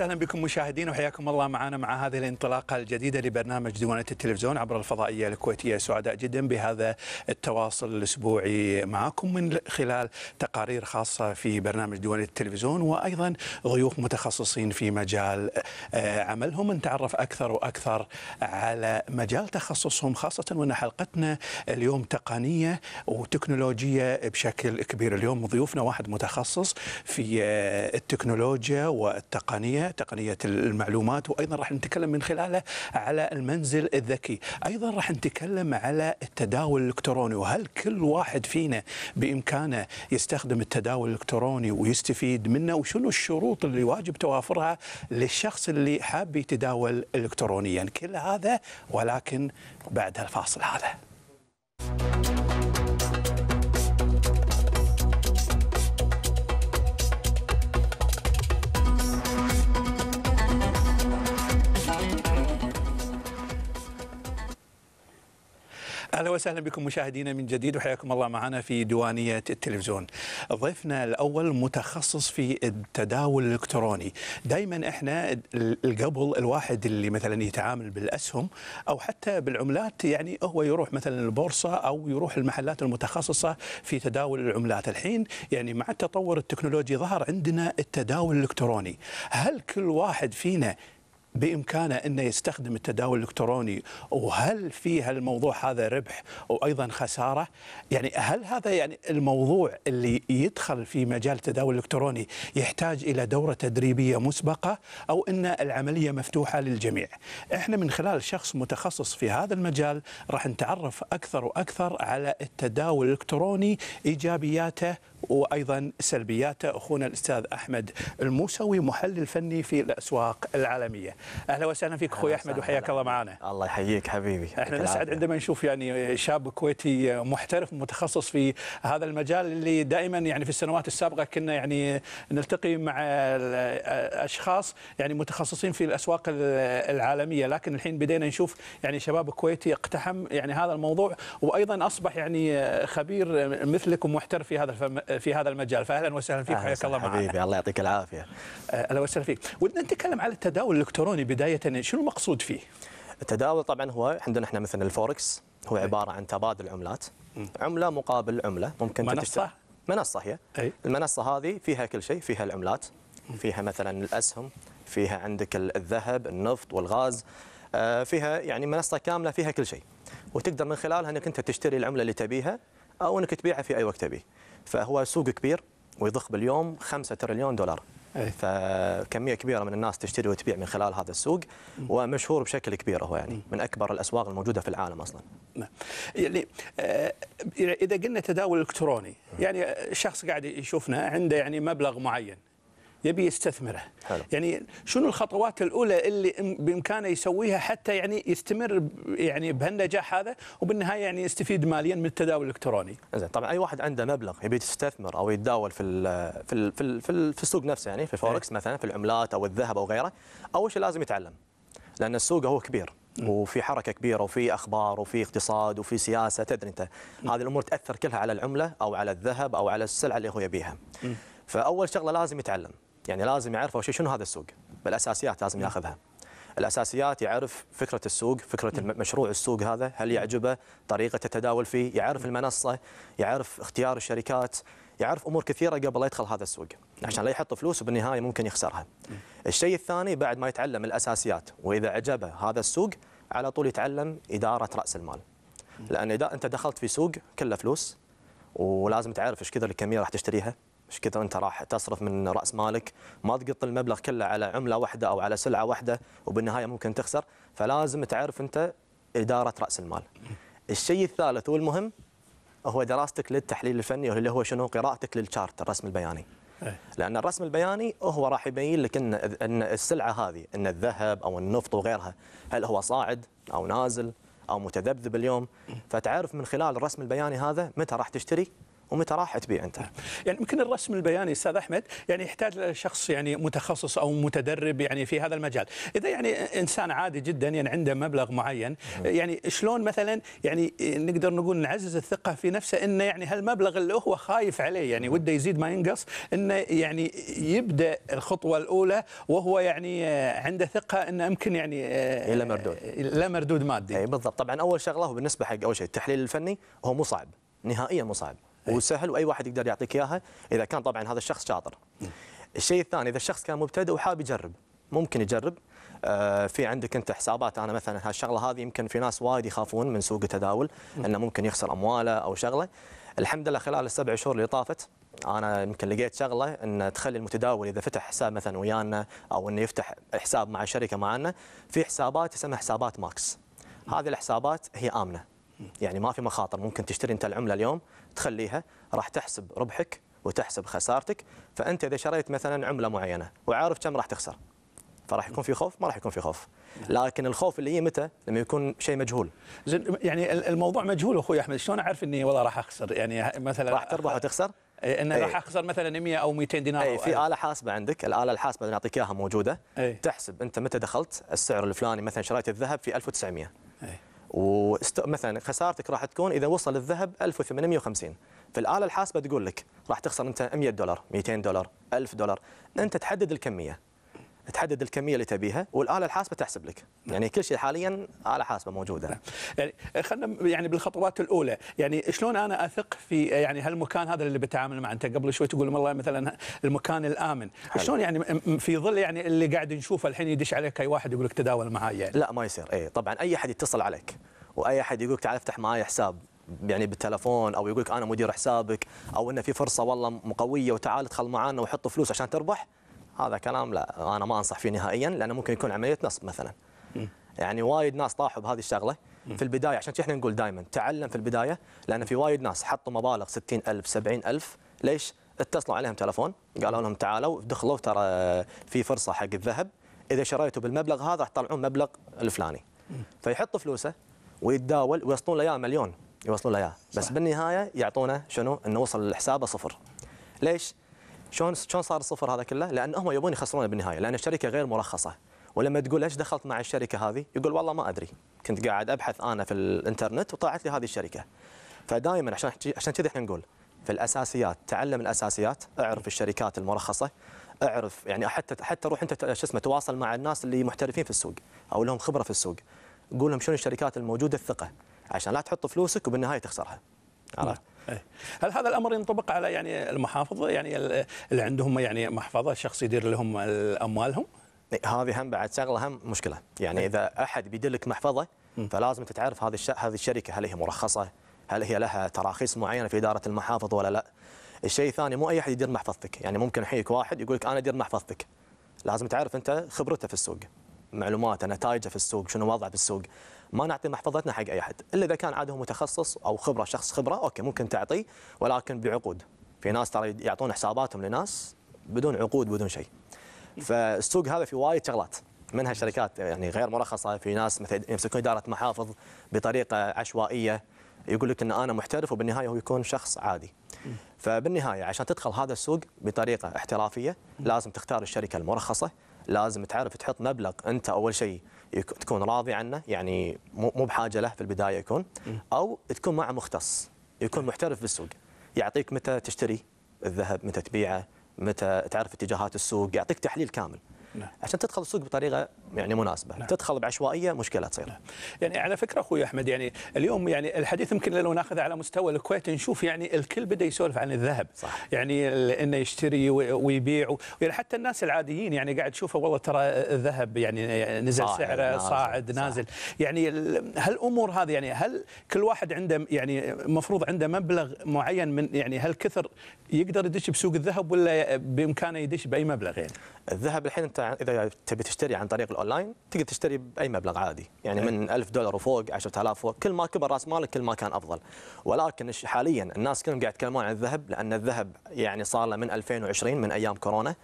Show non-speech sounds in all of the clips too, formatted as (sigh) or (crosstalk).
وسهلا بكم مشاهدين وحياكم الله معنا مع هذه الانطلاقه الجديده لبرنامج ديوانه التلفزيون عبر الفضائيه الكويتيه سعداء جدا بهذا التواصل الاسبوعي معكم من خلال تقارير خاصه في برنامج ديوانه التلفزيون وايضا ضيوف متخصصين في مجال آه، عملهم نتعرف اكثر واكثر على مجال تخصصهم خاصه وان حلقتنا اليوم تقنيه وتكنولوجيه بشكل كبير اليوم ضيوفنا واحد متخصص في آه، التكنولوجيا والتقنيه تقنية المعلومات وأيضا راح نتكلم من خلاله على المنزل الذكي أيضا راح نتكلم على التداول الإلكتروني وهل كل واحد فينا بإمكانه يستخدم التداول الإلكتروني ويستفيد منه وشنو الشروط اللي واجب توافرها للشخص اللي حاب يتداول إلكترونيا كل هذا ولكن بعد الفاصل هذا اهلا وسهلا بكم مشاهدينا من جديد وحياكم الله معنا في ديوانيه التلفزيون. ضيفنا الاول متخصص في التداول الالكتروني، دائما احنا قبل الواحد اللي مثلا يتعامل بالاسهم او حتى بالعملات يعني هو يروح مثلا البورصه او يروح المحلات المتخصصه في تداول العملات، الحين يعني مع التطور التكنولوجي ظهر عندنا التداول الالكتروني، هل كل واحد فينا بامكانه انه يستخدم التداول الالكتروني وهل في هالموضوع هذا ربح وايضا خساره؟ يعني هل هذا يعني الموضوع اللي يدخل في مجال التداول الالكتروني يحتاج الى دوره تدريبيه مسبقه او ان العمليه مفتوحه للجميع؟ احنا من خلال شخص متخصص في هذا المجال راح نتعرف اكثر واكثر على التداول الالكتروني ايجابياته وايضا سلبياته اخونا الاستاذ احمد الموسوي محلل فني في الاسواق العالميه. اهلا وسهلا فيك اخوي احمد وحياك الله معنا الله يحييك حبيبي احنا نسعد عندما نشوف يعني شاب كويتي محترف متخصص في هذا المجال اللي دائما يعني في السنوات السابقه كنا يعني نلتقي مع اشخاص يعني متخصصين في الاسواق العالميه لكن الحين بدينا نشوف يعني شباب كويتي اقتحم يعني هذا الموضوع وايضا اصبح يعني خبير مثلك ومحترف في هذا في هذا المجال فاهلا وسهلا فيك حياك الله معنا حبيبي الله يعطيك العافيه اهلا وسهلا فيك ودنا نتكلم على التداول الالكتروني ذكروني بدايه شنو المقصود فيه؟ التداول طبعا هو عندنا احنا مثلا الفوركس هو إيه. عباره عن تبادل عملات عمله مقابل عمله ممكن منصه تشتري. منصه هي أي. المنصه هذه فيها كل شيء فيها العملات فيها مثلا الاسهم فيها عندك الذهب النفط والغاز آه، فيها يعني منصه كامله فيها كل شيء وتقدر من خلالها انك انت تشتري العمله اللي تبيها او انك تبيعها في اي وقت تبيه فهو سوق كبير ويضخ باليوم 5 تريليون دولار إيه، فكميه كبيره من الناس تشتري وتبيع من خلال هذا السوق ومشهور بشكل كبير هو يعني من اكبر الاسواق الموجوده في العالم اصلا. نعم. يعني آه، اذا قلنا تداول الكتروني يعني شخص قاعد يشوفنا عنده يعني مبلغ معين يبي يستثمره حلو. يعني شنو الخطوات الاولى اللي بامكانه يسويها حتى يعني يستمر يعني بهالنجاح هذا وبالنهايه يعني يستفيد ماليا من التداول الالكتروني زين طبعا اي واحد عنده مبلغ يبي يستثمر او يتداول في الـ في الـ في, الـ في, الـ في السوق نفسه يعني في الفوركس إيه. مثلا في العملات او الذهب او غيره اول شيء لازم يتعلم لان السوق هو كبير وفي حركه كبيره وفي اخبار وفي اقتصاد وفي سياسه تدري انت هذه الامور تاثر كلها على العمله او على الذهب او على السلعه اللي هو يبيها فاول شغله لازم يتعلم يعني لازم يعرف اول شيء شنو هذا السوق بالاساسيات لازم نعم. ياخذها الاساسيات يعرف فكره السوق فكره نعم. مشروع السوق هذا هل يعجبه طريقه التداول فيه يعرف المنصه يعرف اختيار الشركات يعرف امور كثيره قبل لا يدخل هذا السوق نعم. عشان لا يحط فلوس وبالنهايه ممكن يخسرها الشيء الثاني بعد ما يتعلم الاساسيات واذا عجبه هذا السوق على طول يتعلم اداره راس المال لان اذا انت دخلت في سوق كله فلوس ولازم تعرف ايش كثر الكميه راح تشتريها ايش كثر انت راح تصرف من راس مالك ما تقط المبلغ كله على عمله واحده او على سلعه واحده وبالنهايه ممكن تخسر فلازم تعرف انت اداره راس المال الشيء الثالث والمهم هو دراستك للتحليل الفني اللي هو شنو قراءتك للشارت الرسم البياني إيه. لان الرسم البياني هو راح يبين لك ان ان السلعه هذه ان الذهب او النفط وغيرها هل هو صاعد او نازل او متذبذب اليوم فتعرف من خلال الرسم البياني هذا متى راح تشتري ومتى راح تبيع انت يعني يمكن الرسم البياني استاذ احمد يعني يحتاج لشخص يعني متخصص او متدرب يعني في هذا المجال اذا يعني انسان عادي جدا يعني عنده مبلغ معين يعني شلون مثلا يعني نقدر نقول نعزز الثقه في نفسه انه يعني هالمبلغ اللي هو خايف عليه يعني وده يزيد ما ينقص انه يعني يبدا الخطوه الاولى وهو يعني عنده ثقه انه يمكن يعني آه، لا مردود لا مردود مادي اي بالضبط طبعا اول شغله وبالنسبه حق اول شيء التحليل الفني هو مو صعب نهائيا مو صعب إيه. وسهل واي واحد يقدر يعطيك اياها اذا كان طبعا هذا الشخص شاطر. الشيء الثاني اذا الشخص كان مبتدئ وحاب يجرب ممكن يجرب آه، في عندك انت حسابات انا مثلا هالشغله هذه يمكن في ناس وايد يخافون من سوق التداول انه ممكن يخسر امواله او شغله الحمد لله خلال السبع شهور اللي طافت انا يمكن لقيت شغله ان تخلي المتداول اذا فتح حساب مثلا ويانا او انه يفتح حساب مع شركه معنا في حسابات اسمها حسابات ماكس هذه الحسابات هي امنه يعني ما في مخاطر ممكن تشتري انت العمله اليوم تخليها راح تحسب ربحك وتحسب خسارتك فانت اذا شريت مثلا عمله معينه وعارف كم راح تخسر فراح يكون في خوف ما راح يكون في خوف لكن الخوف اللي هي متى لما يكون شيء مجهول زين يعني الموضوع مجهول اخوي احمد شلون اعرف اني والله راح اخسر يعني مثلا راح تربح وتخسر إيه، ان راح إيه. اخسر مثلا 100 او 200 دينار اي في اله حاسبه عندك الاله الحاسبه اللي نعطيك اياها موجوده أي. تحسب انت متى دخلت السعر الفلاني مثلا شريت الذهب في 1900 أي. ومثلا مثلا خسارتك راح تكون اذا وصل الذهب 1850 فالاله الحاسبه تقول لك راح تخسر انت 100 دولار 200 دولار 1000 دولار انت تحدد الكميه تحدد الكميه اللي تبيها والاله الحاسبه تحسب لك يعني كل شيء حاليا اله حاسبه موجوده نعم. يعني خلينا يعني بالخطوات الاولى يعني شلون انا اثق في يعني هالمكان هذا اللي بتعامل معه انت قبل شوي تقول والله مثلا المكان الامن شلون يعني في ظل يعني اللي قاعد نشوفه الحين يدش عليك اي واحد يقول لك تداول معي يعني لا ما يصير اي طبعا اي احد يتصل عليك واي احد يقول لك تعال افتح معي حساب يعني بالتلفون او يقول لك انا مدير حسابك او انه في فرصه والله مقويه وتعال ادخل معنا وحط فلوس عشان تربح هذا كلام لا انا ما انصح فيه نهائيا لانه ممكن يكون عمليه نصب مثلا يعني وايد ناس طاحوا بهذه الشغله في البدايه عشان احنا نقول دائما تعلم في البدايه لان في وايد ناس حطوا مبالغ 60000 70000 ليش اتصلوا عليهم تلفون قالوا لهم تعالوا دخلوا ترى في فرصه حق الذهب اذا شريتوا بالمبلغ هذا راح تطلعون مبلغ الفلاني فيحط فلوسه ويتداول ويوصلون له اياه مليون يوصلون له اياه بس بالنهايه يعطونه شنو انه وصل لحسابه صفر ليش شلون شلون صار الصفر هذا كله؟ لان هم يبون يخسرونه بالنهايه لان الشركه غير مرخصه ولما تقول ايش دخلت مع الشركه هذه؟ يقول والله ما ادري كنت قاعد ابحث انا في الانترنت وطلعت لي هذه الشركه. فدائما عشان عشان كذا احنا نقول في الاساسيات تعلم الاساسيات، اعرف الشركات المرخصه، اعرف يعني حتى حتى روح انت شو اسمه تواصل مع الناس اللي محترفين في السوق او لهم خبره في السوق. قول لهم شنو الشركات الموجوده الثقه عشان لا تحط فلوسك وبالنهايه تخسرها. عرفت إيه. هل هذا الامر ينطبق على يعني المحافظ يعني اللي عندهم يعني محفظه شخص يدير لهم اموالهم إيه، هذه هم بعد شغله هم مشكله يعني إيه. اذا احد بيدير لك محفظه فلازم تتعرف هذه هذه الشركه هل هي مرخصه هل هي لها تراخيص معينه في اداره المحافظ ولا لا الشيء الثاني مو اي احد يدير محفظتك يعني ممكن يحييك واحد يقول لك انا ادير محفظتك لازم تعرف انت خبرته في السوق معلوماته نتائجه في السوق شنو وضعه في السوق ما نعطي محفظتنا حق اي احد الا اذا كان عاده متخصص او خبره شخص خبره اوكي ممكن تعطيه ولكن بعقود في ناس ترى يعطون حساباتهم لناس بدون عقود بدون شيء فالسوق هذا في وايد شغلات منها شركات يعني غير مرخصه في ناس مثل يمسكون اداره محافظ بطريقه عشوائيه يقول لك ان انا محترف وبالنهايه هو يكون شخص عادي فبالنهايه عشان تدخل هذا السوق بطريقه احترافيه لازم تختار الشركه المرخصه لازم تعرف تحط مبلغ انت اول شيء تكون راضي عنه يعني مو بحاجه له في البدايه يكون او تكون مع مختص يكون محترف بالسوق يعطيك متى تشتري الذهب متى تبيعه متى تعرف اتجاهات السوق يعطيك تحليل كامل نعم. عشان تدخل السوق بطريقه يعني مناسبه نعم. تدخل بعشوائيه مشكله تصير نعم. يعني على فكره اخوي احمد يعني اليوم يعني الحديث يمكن لو ناخذه على مستوى الكويت نشوف يعني الكل بدا يسولف عن الذهب صح. يعني انه يشتري ويبيع يعني حتى الناس العاديين يعني قاعد تشوفه والله ترى الذهب يعني نزل صاعد سعره نازل. صاعد نازل صح. يعني هالامور هذه يعني هل كل واحد عنده يعني المفروض عنده مبلغ معين من يعني هل كثر يقدر يدش بسوق الذهب ولا بامكانه يدش باي مبلغ يعني الذهب الحين انت اذا تبي تشتري عن طريق الاونلاين تقدر تشتري باي مبلغ عادي يعني إيه. من 1000 دولار وفوق 10000 فوق كل ما كبر راس مالك كل ما كان افضل ولكن حاليا الناس كلهم قاعد يتكلمون عن الذهب لان الذهب يعني صار له من 2020 من ايام كورونا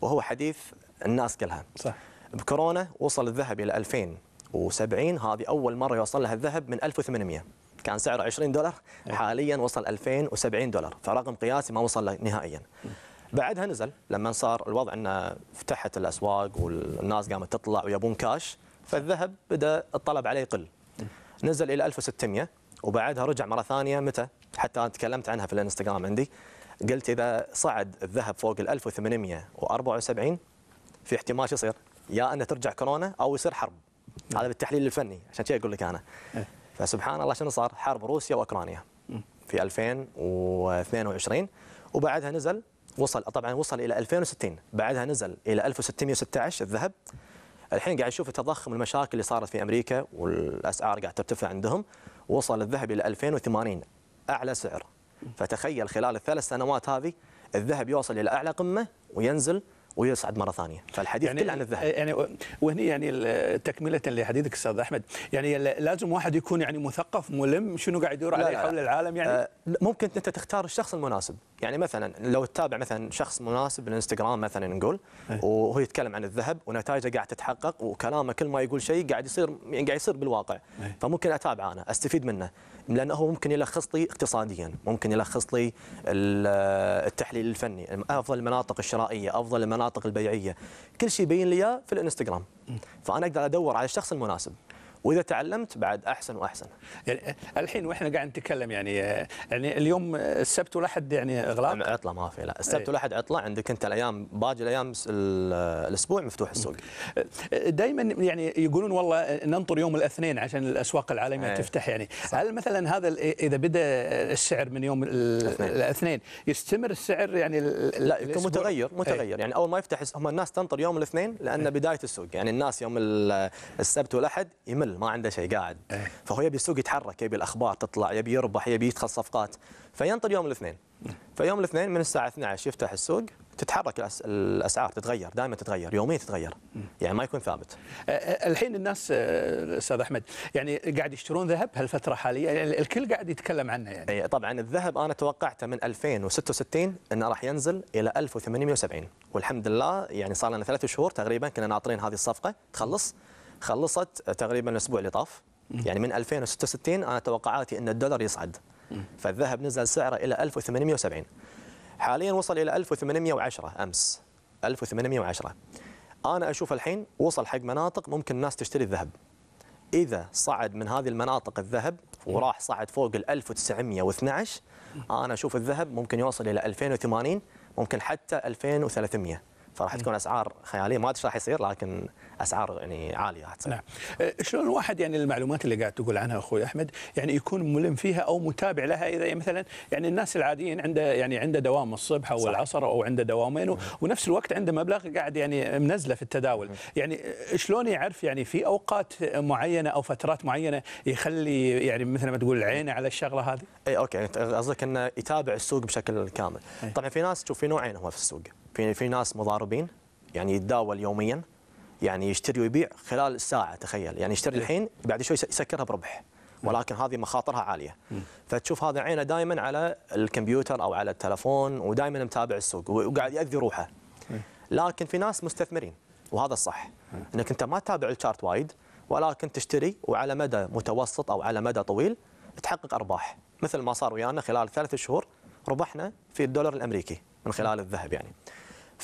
وهو حديث الناس كلها صح بكورونا وصل الذهب الى 2070 هذه اول مره يوصل لها الذهب من 1800 كان سعره 20 دولار إيه. حاليا وصل 2070 دولار فرقم قياسي ما وصل له نهائيا بعدها نزل لما صار الوضع انه فتحت الاسواق والناس قامت تطلع ويبون كاش فالذهب بدا الطلب عليه يقل نزل الى 1600 وبعدها رجع مره ثانيه متى حتى انا تكلمت عنها في الانستغرام عندي قلت اذا صعد الذهب فوق ال 1874 في احتمال شو يصير؟ يا انه ترجع كورونا او يصير حرب نعم. هذا بالتحليل الفني عشان كذا اقول لك انا إيه. فسبحان الله شنو صار؟ حرب روسيا واوكرانيا في 2022 وبعدها نزل وصل طبعا وصل الى 2060 بعدها نزل الى 1616 الذهب الحين قاعد نشوف التضخم المشاكل اللي صارت في امريكا والاسعار قاعد ترتفع عندهم وصل الذهب الى 2080 اعلى سعر فتخيل خلال الثلاث سنوات هذه الذهب يوصل الى اعلى قمه وينزل ويصعد مره ثانيه فالحديث يعني كله عن الذهب يعني وهني يعني تكمله لحديثك استاذ احمد يعني لازم واحد يكون يعني مثقف ملم شنو قاعد يدور عليه حول العالم يعني آه، ممكن انت تختار الشخص المناسب يعني مثلا لو تتابع مثلا شخص مناسب بالانستغرام مثلا نقول إيه. وهو يتكلم عن الذهب ونتائجه قاعد تتحقق وكلامه كل ما يقول شيء قاعد يصير يعني قاعد يصير بالواقع إيه. فممكن اتابعه انا استفيد منه لانه ممكن يلخص لي اقتصاديا ممكن يلخص لي التحليل الفني افضل المناطق الشرائيه افضل المناطق البيعيه كل شيء يبين لي في الانستغرام فانا اقدر ادور على الشخص المناسب واذا تعلمت بعد احسن واحسن يعني الحين واحنا قاعد نتكلم يعني يعني اليوم السبت والاحد يعني اغلاق عطله ما في لا السبت والاحد عطله عندك انت الايام باقي الايام الاسبوع مفتوح السوق دائما يعني يقولون والله ننطر يوم الاثنين عشان الاسواق العالميه أي. تفتح يعني صح. هل مثلا هذا اذا بدا السعر من يوم الاثنين, الأثنين يستمر السعر يعني لا يكون متغير إيه. متغير أي. يعني اول ما يفتح هم الناس تنطر يوم الاثنين لان أي. بدايه السوق يعني الناس يوم السبت والاحد يمل ما عنده شيء قاعد إيه. فهو يبي السوق يتحرك يبي الاخبار تطلع يبي يربح يبي يدخل صفقات فينطر يوم الاثنين إيه. فيوم الاثنين من الساعه 12 يفتح السوق تتحرك الاسعار تتغير دائما تتغير يوميا تتغير إيه. يعني ما يكون ثابت الحين الناس استاذ احمد يعني قاعد يشترون ذهب هالفتره حاليا يعني الكل قاعد يتكلم عنه يعني اي طبعا الذهب انا توقعته من 2066 انه راح ينزل الى 1870 والحمد لله يعني صار لنا ثلاث شهور تقريبا كنا ناطرين هذه الصفقه تخلص خلصت تقريبا الاسبوع اللي طاف يعني من 2066 انا توقعاتي ان الدولار يصعد فالذهب نزل سعره الى 1870 حاليا وصل الى 1810 امس 1810 انا اشوف الحين وصل حق مناطق ممكن الناس تشتري الذهب اذا صعد من هذه المناطق الذهب وراح صعد فوق ال 1912 انا اشوف الذهب ممكن يوصل الى 2080 ممكن حتى 2300 فراح إيه. تكون اسعار خياليه ما ادري ايش راح يصير لكن اسعار يعني عاليه راح تصير. نعم. إيه، شلون الواحد يعني المعلومات اللي قاعد تقول عنها اخوي احمد يعني يكون ملم فيها او متابع لها اذا يعني مثلا يعني الناس العاديين عنده يعني عنده دوام الصبح او صح. العصر او عنده دوامين و... ونفس الوقت عنده مبلغ قاعد يعني منزله في التداول، يعني شلون يعرف يعني في اوقات معينه او فترات معينه يخلي يعني مثل ما تقول عينه على الشغله هذه؟ اي اوكي يعني قصدك انه يتابع السوق بشكل كامل. أي. طبعا في ناس تشوف في نوعين هو في السوق. في في ناس مضاربين يعني يتداول يوميا يعني يشتري ويبيع خلال ساعه تخيل يعني يشتري إيه. الحين بعد شوي يسكرها بربح ولكن هذه مخاطرها عاليه فتشوف هذا عينه دائما على الكمبيوتر او على التلفون ودائما متابع السوق وقاعد ياذي روحه إيه. لكن في ناس مستثمرين وهذا الصح إيه. انك انت ما تتابع الشارت وايد ولكن تشتري وعلى مدى متوسط او على مدى طويل تحقق ارباح مثل ما صار ويانا خلال ثلاث شهور ربحنا في الدولار الامريكي من خلال الذهب يعني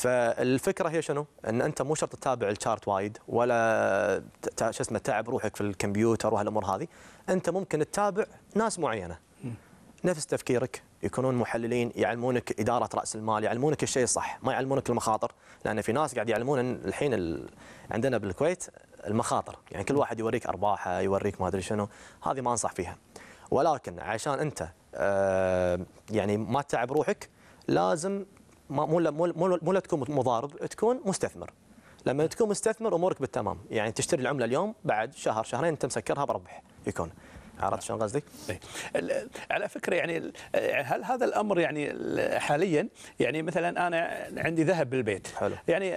فالفكره هي شنو؟ ان انت مو شرط تتابع الشارت وايد ولا شو اسمه تعب روحك في الكمبيوتر وهالامور هذه، انت ممكن تتابع ناس معينه نفس تفكيرك يكونون محللين يعلمونك اداره راس المال، يعلمونك الشيء الصح، ما يعلمونك المخاطر، لان في ناس قاعد يعلمون الحين عندنا بالكويت المخاطر، يعني كل واحد يوريك ارباحه، يوريك ما ادري شنو، هذه ما انصح فيها. ولكن عشان انت آه، يعني ما تتعب روحك لازم مو مو تكون مضارب تكون مستثمر لما تكون مستثمر امورك بالتمام يعني تشتري العمله اليوم بعد شهر شهرين انت مسكرها بربح يكون عرفت شلون قصدي؟ إيه. على فكره يعني هل هذا الامر يعني حاليا يعني مثلا انا عندي ذهب بالبيت حلو. يعني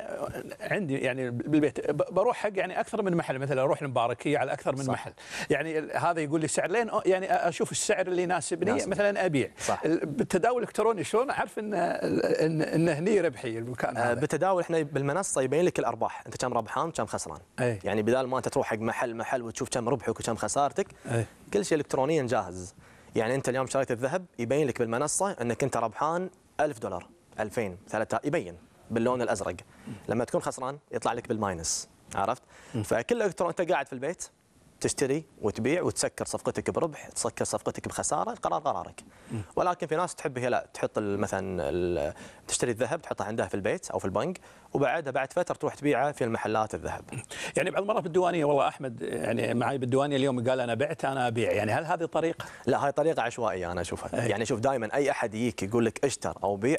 عندي يعني بالبيت بروح حق يعني اكثر من محل مثلا اروح المباركيه على اكثر من صح. محل يعني هذا يقول لي سعر لين يعني اشوف السعر اللي يناسبني مثلا ابيع صح. بالتداول الالكتروني شلون اعرف ان ان, إن هني ربحي المكان آه، هذا؟ بالتداول احنا بالمنصه يبين لك الارباح انت كم ربحان وكم خسران أي. يعني بدال ما انت تروح حق محل محل وتشوف كم ربحك وكم خسارتك أي. كل شيء الكترونيا جاهز يعني انت اليوم شريت الذهب يبين لك بالمنصه انك انت ربحان 1000 دولار 2000 3000 يبين باللون الازرق لما تكون خسران يطلع لك بالماينس عرفت فكل الكترون انت قاعد في البيت تشتري وتبيع وتسكر صفقتك بربح تسكر صفقتك بخساره القرار قرارك ولكن في ناس تحب هي لا تحط مثلا تشتري الذهب تحطه عندها في البيت او في البنك وبعدها بعد فتره تروح تبيعه في المحلات الذهب يعني بعض المرات بالديوانيه والله احمد يعني معي بالديوانيه اليوم قال انا بعت انا ابيع يعني هل هذه طريقه لا هاي طريقه عشوائيه انا اشوفها أي. يعني شوف دائما اي احد يجيك يقول لك اشتر او بيع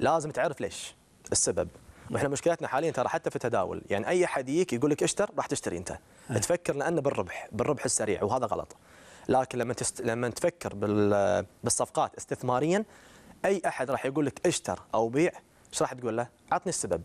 لازم تعرف ليش السبب واحنا مشكلتنا حاليا ترى حتى في التداول يعني اي احد يجيك يقول لك اشتر راح تشتري انت أيه. تفكر لانه بالربح بالربح السريع وهذا غلط لكن لما تست... لما تفكر بال... بالصفقات استثماريا اي احد راح يقول لك اشتر او بيع ايش راح تقول له؟ عطني السبب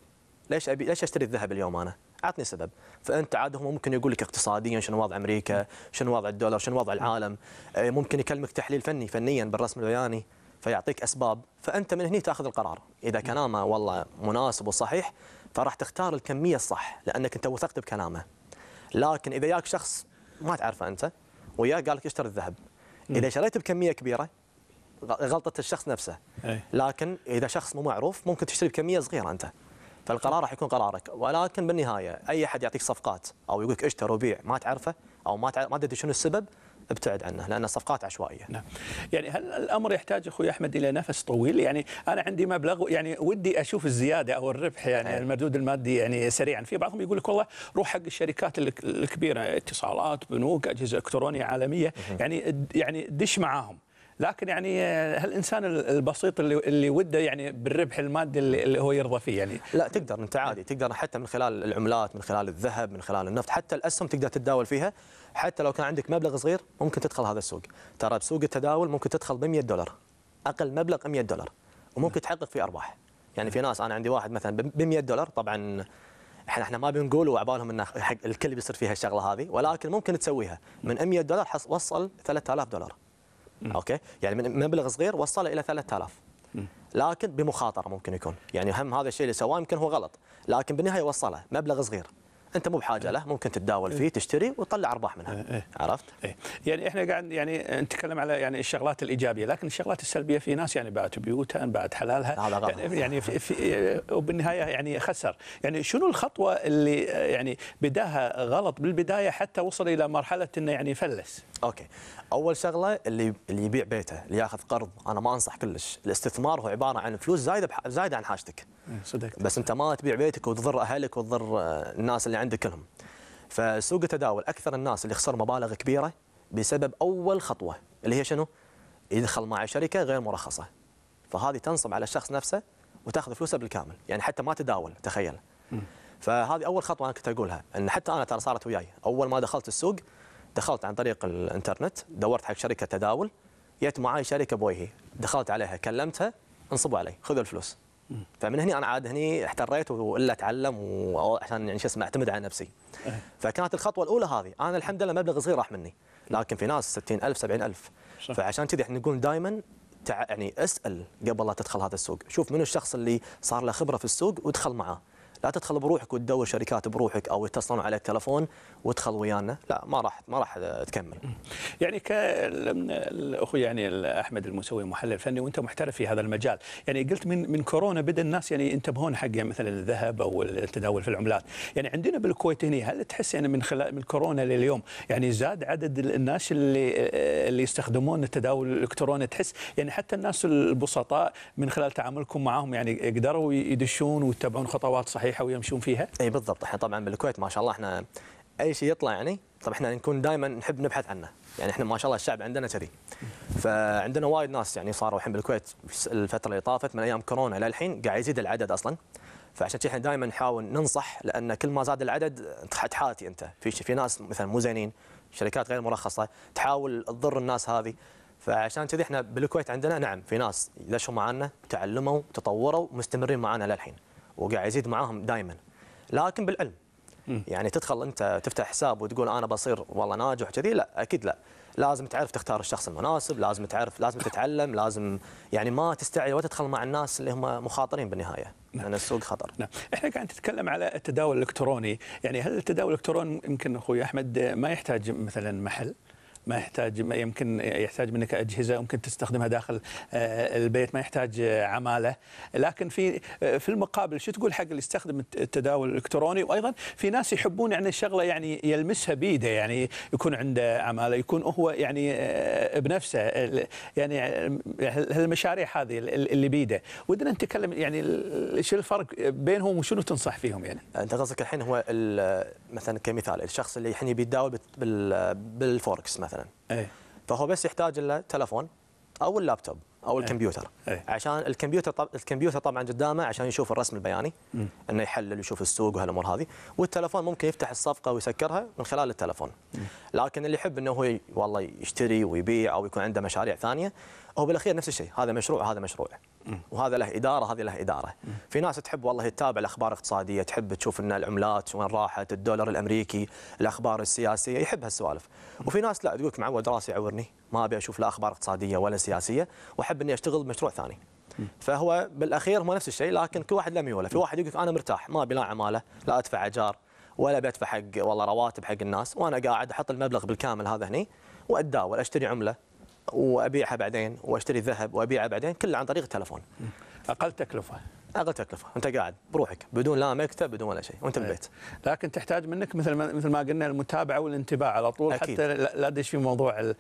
ليش ابي ليش اشتري الذهب اليوم انا؟ عطني سبب فانت عاد هو ممكن يقول لك اقتصاديا شنو وضع امريكا شنو وضع الدولار شنو وضع العالم آه، ممكن يكلمك تحليل فني فنيا بالرسم البياني فيعطيك اسباب فانت من هنا تاخذ القرار اذا كلامه والله مناسب وصحيح فراح تختار الكميه الصح لانك انت وثقت بكلامه لكن اذا جاك شخص ما تعرفه انت وياه قال لك اشتر الذهب اذا شريت بكميه كبيره غلطه الشخص نفسه لكن اذا شخص مو معروف ممكن تشتري بكميه صغيره انت فالقرار راح يكون قرارك ولكن بالنهايه اي احد يعطيك صفقات او يقول لك اشتر وبيع ما تعرفه او ما تعرف ما تدري شنو السبب ابتعد عنه لأن صفقات عشوائية نعم. يعني هل الأمر يحتاج أخوي أحمد إلى نفس طويل يعني أنا عندي مبلغ يعني ودي أشوف الزيادة أو الربح يعني هي. المردود المادي يعني سريعا في بعضهم يقول لك والله روح حق الشركات الكبيرة اتصالات بنوك أجهزة إلكترونية عالمية يعني يعني دش معاهم لكن يعني آه، هالانسان البسيط اللي اللي وده يعني بالربح المادي اللي هو يرضى فيه يعني لا تقدر انت عادي تقدر حتى من خلال العملات من خلال الذهب من خلال النفط حتى الاسهم تقدر تتداول فيها حتى لو كان عندك مبلغ صغير ممكن تدخل هذا السوق ترى بسوق التداول ممكن تدخل ب 100 دولار اقل مبلغ 100 دولار وممكن تحقق فيه ارباح يعني في ناس انا عندي واحد مثلا ب 100 دولار طبعا احنا احنا ما بنقول وعبالهم ان الكل بيصير فيها الشغله هذه ولكن ممكن تسويها من 100 دولار وصل 3000 دولار م. اوكي يعني من مبلغ صغير وصله الى 3000 لكن بمخاطره ممكن يكون يعني هم هذا الشيء اللي سواه يمكن هو غلط لكن بالنهايه وصله مبلغ صغير انت مو بحاجه له ممكن تتداول فيه تشتري وتطلع ارباح منها إيه،, إيه. عرفت؟ إيه. يعني احنا قاعد يعني نتكلم على يعني الشغلات الايجابيه لكن الشغلات السلبيه في ناس يعني باعت بيوتها انباعت حلالها يعني, يعني في, في وبالنهايه يعني خسر يعني شنو الخطوه اللي يعني بداها غلط بالبدايه حتى وصل الى مرحله انه يعني فلس؟ اوكي اول شغله اللي اللي يبيع بيته اللي ياخذ قرض انا ما انصح كلش الاستثمار هو عباره عن فلوس زايده زايده عن حاجتك إيه، صدقت بس انت ما تبيع بيتك وتضر اهلك وتضر آه، الناس اللي عندك كلهم فسوق التداول اكثر الناس اللي خسر مبالغ كبيره بسبب اول خطوه اللي هي شنو؟ يدخل مع شركه غير مرخصه فهذه تنصب على الشخص نفسه وتاخذ فلوسه بالكامل يعني حتى ما تداول تخيل فهذه اول خطوه انا كنت اقولها ان حتى انا ترى صارت وياي اول ما دخلت السوق دخلت عن طريق الانترنت دورت حق شركه تداول جت معي شركه بويهي دخلت عليها كلمتها انصبوا علي خذوا الفلوس فمن هنا انا عاد هني احتريت والا اتعلم عشان يعني شو اسمه اعتمد على نفسي. أه. فكانت الخطوه الاولى هذه، انا الحمد لله مبلغ صغير راح مني، لكن في ناس 60000 70000 فعشان كذي احنا نقول دائما يعني اسال قبل لا تدخل هذا السوق، شوف منو الشخص اللي صار له خبره في السوق وادخل معاه. لا تدخل بروحك وتدور شركات بروحك او يتصلون على التلفون وادخل ويانا لا ما راح ما راح تكمل يعني الاخوي يعني احمد المسوي محلل فني وانت محترف في هذا المجال يعني قلت من من كورونا بدا الناس يعني ينتبهون حق يعني مثلا الذهب او التداول في العملات يعني عندنا بالكويت هنا هل تحس يعني من خلال من كورونا لليوم يعني زاد عدد الناس اللي اللي يستخدمون التداول الالكتروني تحس يعني حتى الناس البسطاء من خلال تعاملكم معهم يعني قدروا يدشون ويتبعون خطوات صحيحه صحيحه ويمشون فيها؟ اي بالضبط احنا طبعا بالكويت ما شاء الله احنا اي شيء يطلع يعني طبعا احنا نكون دائما نحب نبحث عنه يعني احنا ما شاء الله الشعب عندنا كذي فعندنا وايد ناس يعني صاروا الحين بالكويت الفتره اللي طافت من ايام كورونا للحين قاعد يزيد العدد اصلا فعشان كذا احنا دائما نحاول ننصح لان كل ما زاد العدد تحاتي انت في في ناس مثلا مو زينين شركات غير مرخصه تحاول تضر الناس هذه فعشان كذي احنا بالكويت عندنا نعم في ناس دشوا معنا تعلموا تطوروا مستمرين معنا للحين وقاعد يزيد معاهم دائما لكن بالعلم يعني تدخل انت تفتح حساب وتقول انا بصير والله ناجح كذي لا اكيد لا لازم تعرف تختار الشخص المناسب لازم تعرف لازم تتعلم لازم يعني ما تستعجل وتدخل مع الناس اللي هم مخاطرين بالنهايه نعم. لان السوق خطر نعم احنا قاعد نتكلم على التداول الالكتروني يعني هل التداول الالكتروني يمكن اخوي احمد ما يحتاج مثلا محل ما يحتاج ما يمكن يحتاج منك اجهزه ممكن تستخدمها داخل آه، البيت ما يحتاج آه، عماله لكن في آه، في المقابل شو تقول حق اللي يستخدم التداول الالكتروني وايضا في ناس يحبون يعني الشغله يعني يلمسها بيده يعني يكون عنده عماله يكون هو يعني بنفسه يعني هالمشاريع هذه اللي بيده ودنا نتكلم يعني شو الفرق بينهم وشنو تنصح فيهم يعني انت قصدك الحين هو مثلا كمثال الشخص اللي الحين بيتداول بالفوركس مثلا مثلا أيه. فهو بس يحتاج الى تلفون او اللابتوب او إيه. الكمبيوتر أيه. عشان الكمبيوتر طب... الكمبيوتر طبعا قدامه عشان يشوف الرسم البياني م. انه يحلل ويشوف السوق وهالامور هذه والتلفون ممكن يفتح الصفقه ويسكرها من خلال التلفون م. لكن اللي يحب انه هو ي... والله يشتري ويبيع او يكون عنده مشاريع ثانيه هو بالاخير نفس الشيء هذا مشروع هذا مشروع وهذا له اداره هذه له اداره في ناس تحب والله تتابع الاخبار الاقتصاديه تحب تشوف ان العملات وين راحت الدولار الامريكي الاخبار السياسيه يحب هالسوالف وفي ناس لا تقول لك معود راسي يعورني ما ابي اشوف لا اخبار اقتصاديه ولا سياسيه واحب اني اشتغل بمشروع ثاني فهو بالاخير هو نفس الشيء لكن كل واحد له ميوله في واحد يقول لك انا مرتاح ما ابي لا عماله لا ادفع اجار ولا بدفع حق والله رواتب حق الناس وانا قاعد احط المبلغ بالكامل هذا هني واتداول اشتري عمله وابيعها بعدين واشتري ذهب وابيعها بعدين كله عن طريق التلفون اقل تكلفه اقل تكلفه انت قاعد بروحك بدون لا مكتب بدون ولا شيء وانت إيه. بالبيت لكن تحتاج منك مثل ما مثل ما قلنا المتابعه والانتباه على طول أكيد. حتى لا تدش في موضوع آه،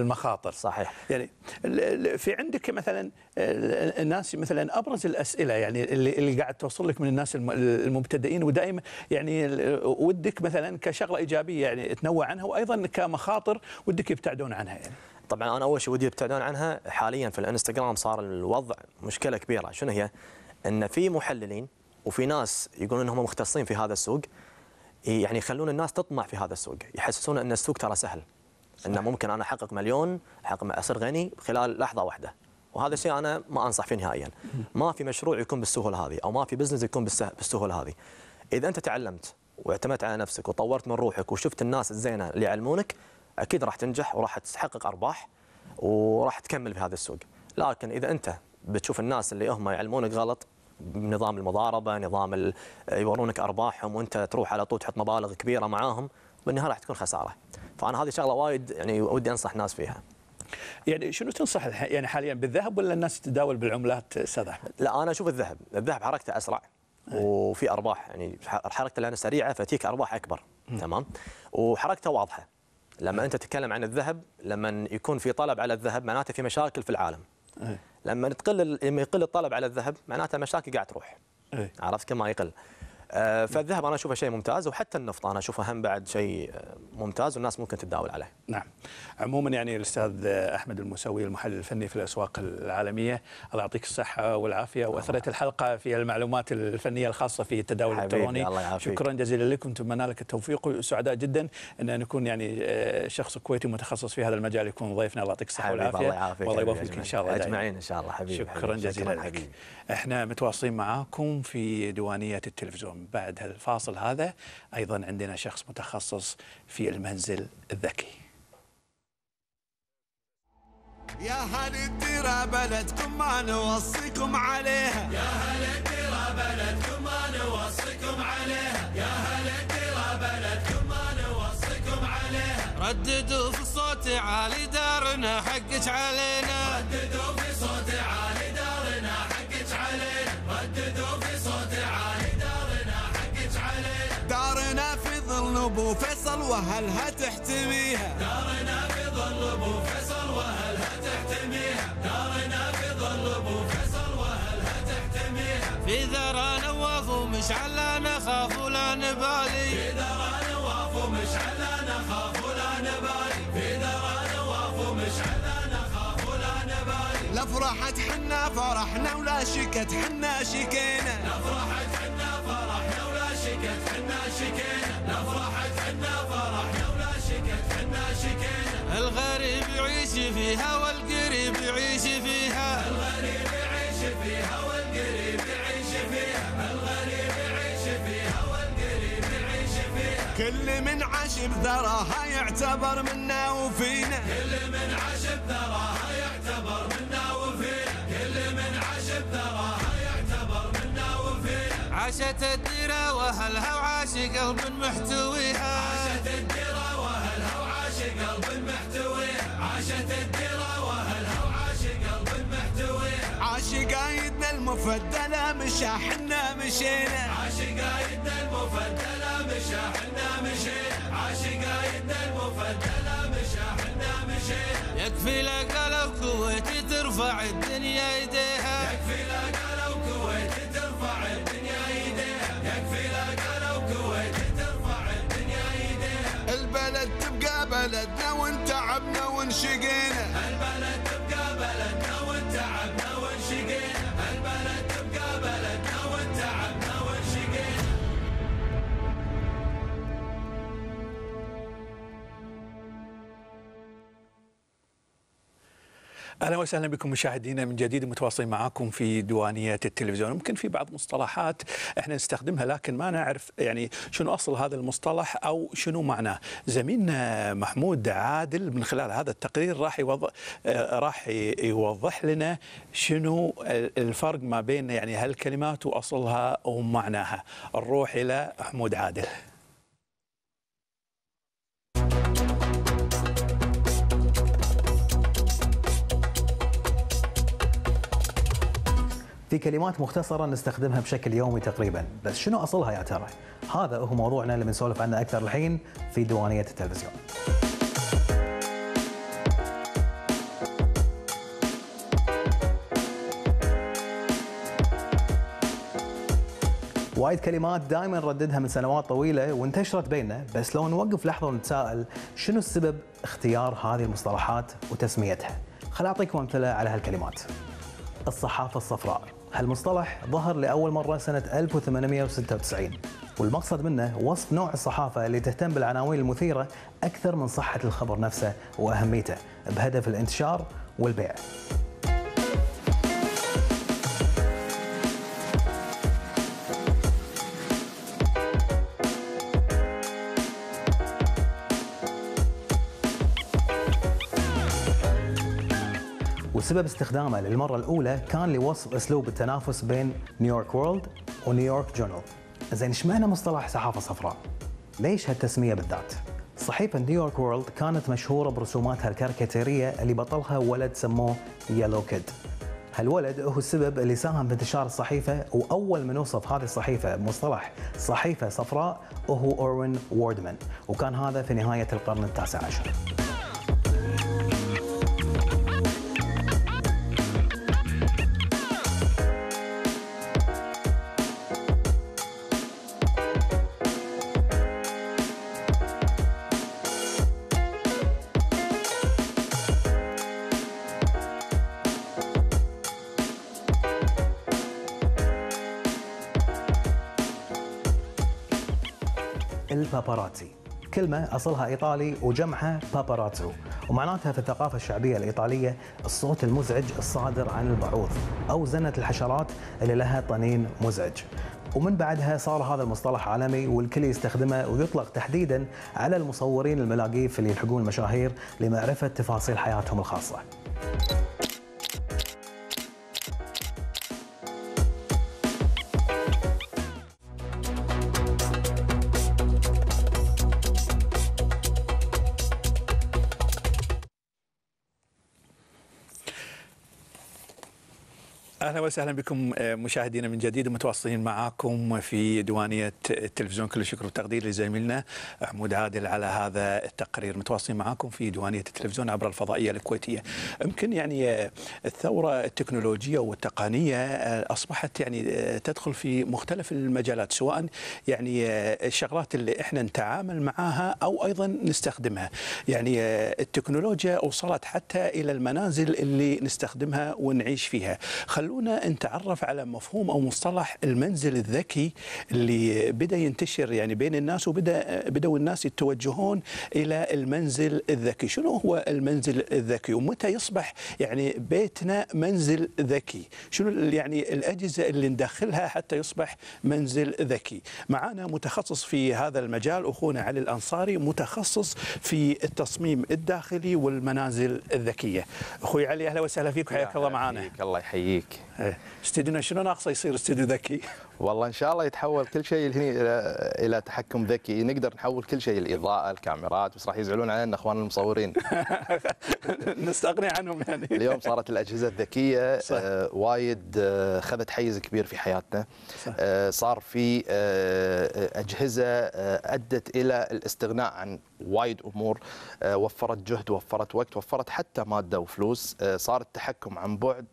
المخاطر صحيح يعني في عندك مثلا الناس مثلا ابرز الاسئله يعني اللي قاعد توصل لك من الناس المبتدئين ودائما يعني ودك مثلا كشغله ايجابيه يعني تنوع عنها وايضا كمخاطر ودك يبتعدون عنها يعني طبعا انا اول شيء ودي ابتعدون عنها حاليا في الانستغرام صار الوضع مشكله كبيره شنو هي؟ ان في محللين وفي ناس يقولون انهم مختصين في هذا السوق يعني يخلون الناس تطمع في هذا السوق يحسسون ان السوق ترى سهل انه ممكن انا احقق مليون احقق اصير غني خلال لحظه واحده وهذا الشيء انا ما انصح فيه نهائيا ما في مشروع يكون بالسهوله هذه او ما في بزنس يكون بالسهوله هذه اذا انت تعلمت واعتمدت على نفسك وطورت من روحك وشفت الناس الزينه اللي يعلمونك اكيد راح تنجح وراح تحقق ارباح وراح تكمل في هذا السوق لكن اذا انت بتشوف الناس اللي هم يعلمونك غلط بنظام المضاربه نظام يورونك ارباحهم وانت تروح على طول تحط مبالغ كبيره معاهم بالنهايه راح تكون خساره فانا هذه شغله وايد يعني ودي انصح الناس فيها يعني شنو تنصح يعني حاليا بالذهب ولا الناس تتداول بالعملات استاذ احمد؟ لا انا اشوف الذهب، الذهب حركته اسرع وفي ارباح يعني حركته لانه سريعه فتيك ارباح اكبر تمام؟ وحركته واضحه لما انت تتكلم عن الذهب لما يكون في طلب على الذهب معناته في مشاكل في العالم أي. لما تقل يقل الطلب على الذهب معناته مشاكل قاعد تروح أي. عرفت كما يقل آه، فالذهب انا اشوفه شيء ممتاز وحتى النفط انا اشوفه هم بعد شيء آه، ممتاز والناس ممكن تتداول عليه. نعم. عموما يعني الاستاذ احمد المسوي المحلل الفني في الاسواق العالميه الله يعطيك الصحه والعافيه واثرت الحلقه في المعلومات الفنيه الخاصه في التداول الالكتروني. شكرا جزيلا لكم اتمنى لك التوفيق وسعداء جدا ان نكون يعني آه، شخص كويتي متخصص في هذا المجال يكون ضيفنا الله يعطيك الصحه والعافيه. الله يعافيك والله يوفقك ان شاء الله اجمعين ان شاء الله حبيبي. شكرا جزيلا لك. احنا متواصلين معاكم في ديوانيه التلفزيون. لكم بعد الفاصل هذا أيضا عندنا شخص متخصص في المنزل الذكي يا هل الديرة بلدكم ما نوصيكم عليها يا هل الديرة بلدكم ما نوصيكم عليها يا هل الديرة بلدكم ما نوصيكم عليها رددوا في الصوت عالي دارنا حقك علينا رددوا بظل ابو فيصل واهلها تحتميها دارنا بظل ابو فيصل واهلها تحتميها دارنا بظل ابو فيصل واهلها تحتميها في ذرى نواف ومشعل لا نخاف ولا نبالي في ذرى نواف ومشعل لا نخاف ولا نبالي في ذرى نواف ومشعل لا نخاف ولا نبالي لا فرحت حنا فرحنا ولا شكت حنا شكينا لا فرحت حنا فرحنا ولا شكت حنا شكينا فيها والقريب يعيش فيها الغريب يعيش فيها والقريب يعيش فيها الغريب يعيش فيها والقريب يعيش فيها كل من عاش بثراها يعتبر منا وفينا كل من عاش بثراها يعتبر منا وفينا كل من عاش بثراها يعتبر منا وفينا عاشت الديرة وأهلها وعاش قلب محتويها عاشت الديرة وأهلها وعاش قلب محتويها عاشت الديرة واهلها وعاشق قلب محتويها عاشقايدنا المفضلة مشى حنا مشينا عاشقايدنا المفضلة المفدلة حنا مشينا عاشقايدنا المفضلة مشى حنا مشينا يكفي لا قالوا كويتي ترفع الدنيا ايديها يكفي لا قالوا كويتي ترفع الدنيا ايديها يكفي لا قالوا كويتي ترفع الدنيا ايديها البلد تبقى بلدنا وانت Michigan. اهلا وسهلا بكم مشاهدينا من جديد متواصلين معاكم في ديوانيه التلفزيون، ممكن في بعض مصطلحات احنا نستخدمها لكن ما نعرف يعني شنو اصل هذا المصطلح او شنو معناه. زميلنا محمود عادل من خلال هذا التقرير راح يوضح آه، راح يوضح لنا شنو الفرق ما بين يعني هالكلمات واصلها ومعناها. نروح الى محمود عادل. في كلمات مختصرة نستخدمها بشكل يومي تقريبا بس شنو أصلها يا ترى؟ هذا هو موضوعنا اللي بنسولف عنه أكثر الحين في ديوانية التلفزيون وايد كلمات دائما نرددها من سنوات طويله وانتشرت بيننا بس لو نوقف لحظه ونتساءل شنو السبب اختيار هذه المصطلحات وتسميتها خل اعطيكم امثله على هالكلمات الصحافه الصفراء هالمصطلح ظهر لأول مرة سنة 1896 والمقصد منه وصف نوع الصحافة اللي تهتم بالعناوين المثيرة أكثر من صحة الخبر نفسه وأهميته بهدف الانتشار والبيع وسبب استخدامه للمرة الأولى كان لوصف أسلوب التنافس بين نيويورك وورلد ونيويورك جورنال زين اشمعنى مصطلح صحافة صفراء؟ ليش هالتسمية بالذات؟ صحيفة نيويورك وورلد كانت مشهورة برسوماتها الكاريكاتيرية اللي بطلها ولد سموه يلو كيد هالولد هو السبب اللي ساهم في انتشار الصحيفة وأول من وصف هذه الصحيفة بمصطلح صحيفة صفراء هو أورين ووردمان وكان هذا في نهاية القرن التاسع عشر باباراتي كلمة أصلها إيطالي وجمعها باباراتو ومعناتها في الثقافة الشعبية الإيطالية الصوت المزعج الصادر عن البعوض أو زنة الحشرات اللي لها طنين مزعج ومن بعدها صار هذا المصطلح عالمي والكل يستخدمه ويطلق تحديدا على المصورين الملاقيف اللي يلحقون المشاهير لمعرفة تفاصيل حياتهم الخاصة اهلا وسهلا بكم آه، مشاهدينا من جديد ومتواصلين معاكم في ديوانيه التلفزيون كل الشكر والتقدير لزميلنا حمود عادل على هذا التقرير متواصلين معاكم في ديوانيه التلفزيون عبر الفضائيه الكويتيه يمكن يعني آه، الثوره التكنولوجيه والتقنيه آه، اصبحت يعني تدخل في مختلف المجالات سواء يعني الشغلات اللي احنا نتعامل معها او ايضا نستخدمها يعني التكنولوجيا وصلت حتى الى المنازل اللي نستخدمها ونعيش فيها خلونا هنا نتعرف على مفهوم او مصطلح المنزل الذكي اللي بدا ينتشر يعني بين الناس وبدا بداوا الناس يتوجهون الى المنزل الذكي، شنو هو المنزل الذكي ومتى يصبح يعني بيتنا منزل ذكي؟ شنو يعني الاجهزه اللي ندخلها حتى يصبح منزل ذكي؟ معانا متخصص في هذا المجال اخونا علي الانصاري متخصص في التصميم الداخلي والمنازل الذكيه. اخوي علي اهلا وسهلا فيك وحياك الله معانا. الله يحييك. إيه. استديو شنو ناقصه يصير استديو ذكي؟ والله ان شاء الله يتحول كل شيء هنا الى الى تحكم ذكي، نقدر نحول كل شيء الاضاءه، الكاميرات، بس راح يزعلون علينا اخواننا المصورين. (laughs) نستغني عنهم يعني. اليوم صارت الاجهزه الذكيه صح. آه وايد آه، خذت حيز كبير في حياتنا. صح. آه صار في آه اجهزه آه ادت الى الاستغناء عن وايد امور، آه وفرت جهد، وفرت وقت، وفرت حتى ماده وفلوس، آه صار التحكم عن بعد.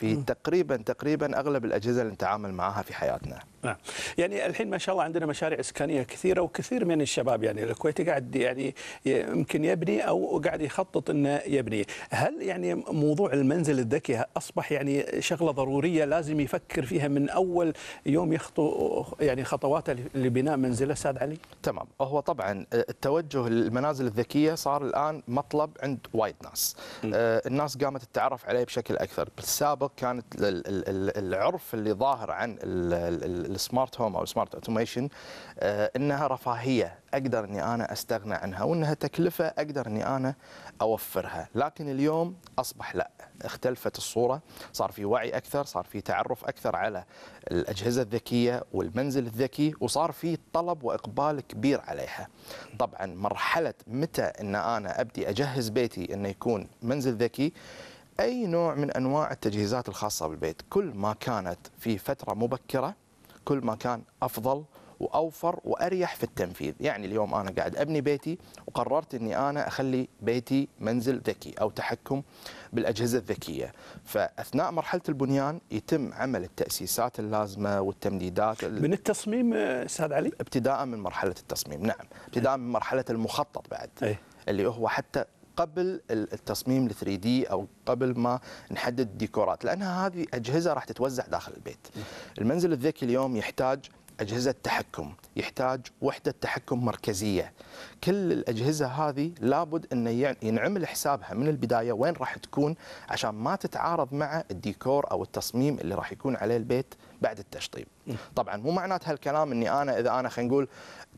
في تقريبا تقريبا اغلب الاجهزه اللي نتعامل معها في حياتنا. نعم. يعني الحين ما شاء الله عندنا مشاريع اسكانيه كثيره وكثير من الشباب يعني الكويتي قاعد يعني يمكن يبني او قاعد يخطط انه يبني، هل يعني موضوع المنزل الذكي اصبح يعني شغله ضروريه لازم يفكر فيها من اول يوم يخطو يعني خطواته لبناء منزله استاذ علي؟ تمام، هو طبعا آه، التوجه للمنازل الذكيه صار الان مطلب عند وايد ناس. آه، الناس قامت تتعرف عليه بشكل اكثر، بالسابق كانت العرف اللي ظاهر عن السمارت هوم او السمارت اوتوميشن آه، انها رفاهيه اقدر اني انا استغنى عنها وانها تكلفه اقدر اني انا اوفرها، لكن اليوم اصبح لا اختلفت الصوره، صار في وعي اكثر، صار في تعرف اكثر على الاجهزه الذكيه والمنزل الذكي وصار في طلب واقبال كبير عليها. طبعا مرحله متى ان انا ابدي اجهز بيتي انه يكون منزل ذكي اي نوع من انواع التجهيزات الخاصه بالبيت كل ما كانت في فتره مبكره كل ما كان افضل واوفر واريح في التنفيذ، يعني اليوم انا قاعد ابني بيتي وقررت اني انا اخلي بيتي منزل ذكي او تحكم بالاجهزه الذكيه، فاثناء مرحله البنيان يتم عمل التاسيسات اللازمه والتمديدات من التصميم آه، استاذ علي؟ ابتداء من مرحله التصميم، نعم، ابتداء من مرحله المخطط بعد أي. اللي هو حتى قبل التصميم ال 3 دي او قبل ما نحدد الديكورات لانها هذه اجهزه راح تتوزع داخل البيت. المنزل الذكي اليوم يحتاج أجهزة تحكم يحتاج وحدة تحكم مركزية كل الأجهزة هذه لابد أن ينعمل حسابها من البداية وين راح تكون عشان ما تتعارض مع الديكور أو التصميم اللي راح يكون عليه البيت بعد التشطيب طبعا مو معنات هالكلام اني انا اذا انا خلينا نقول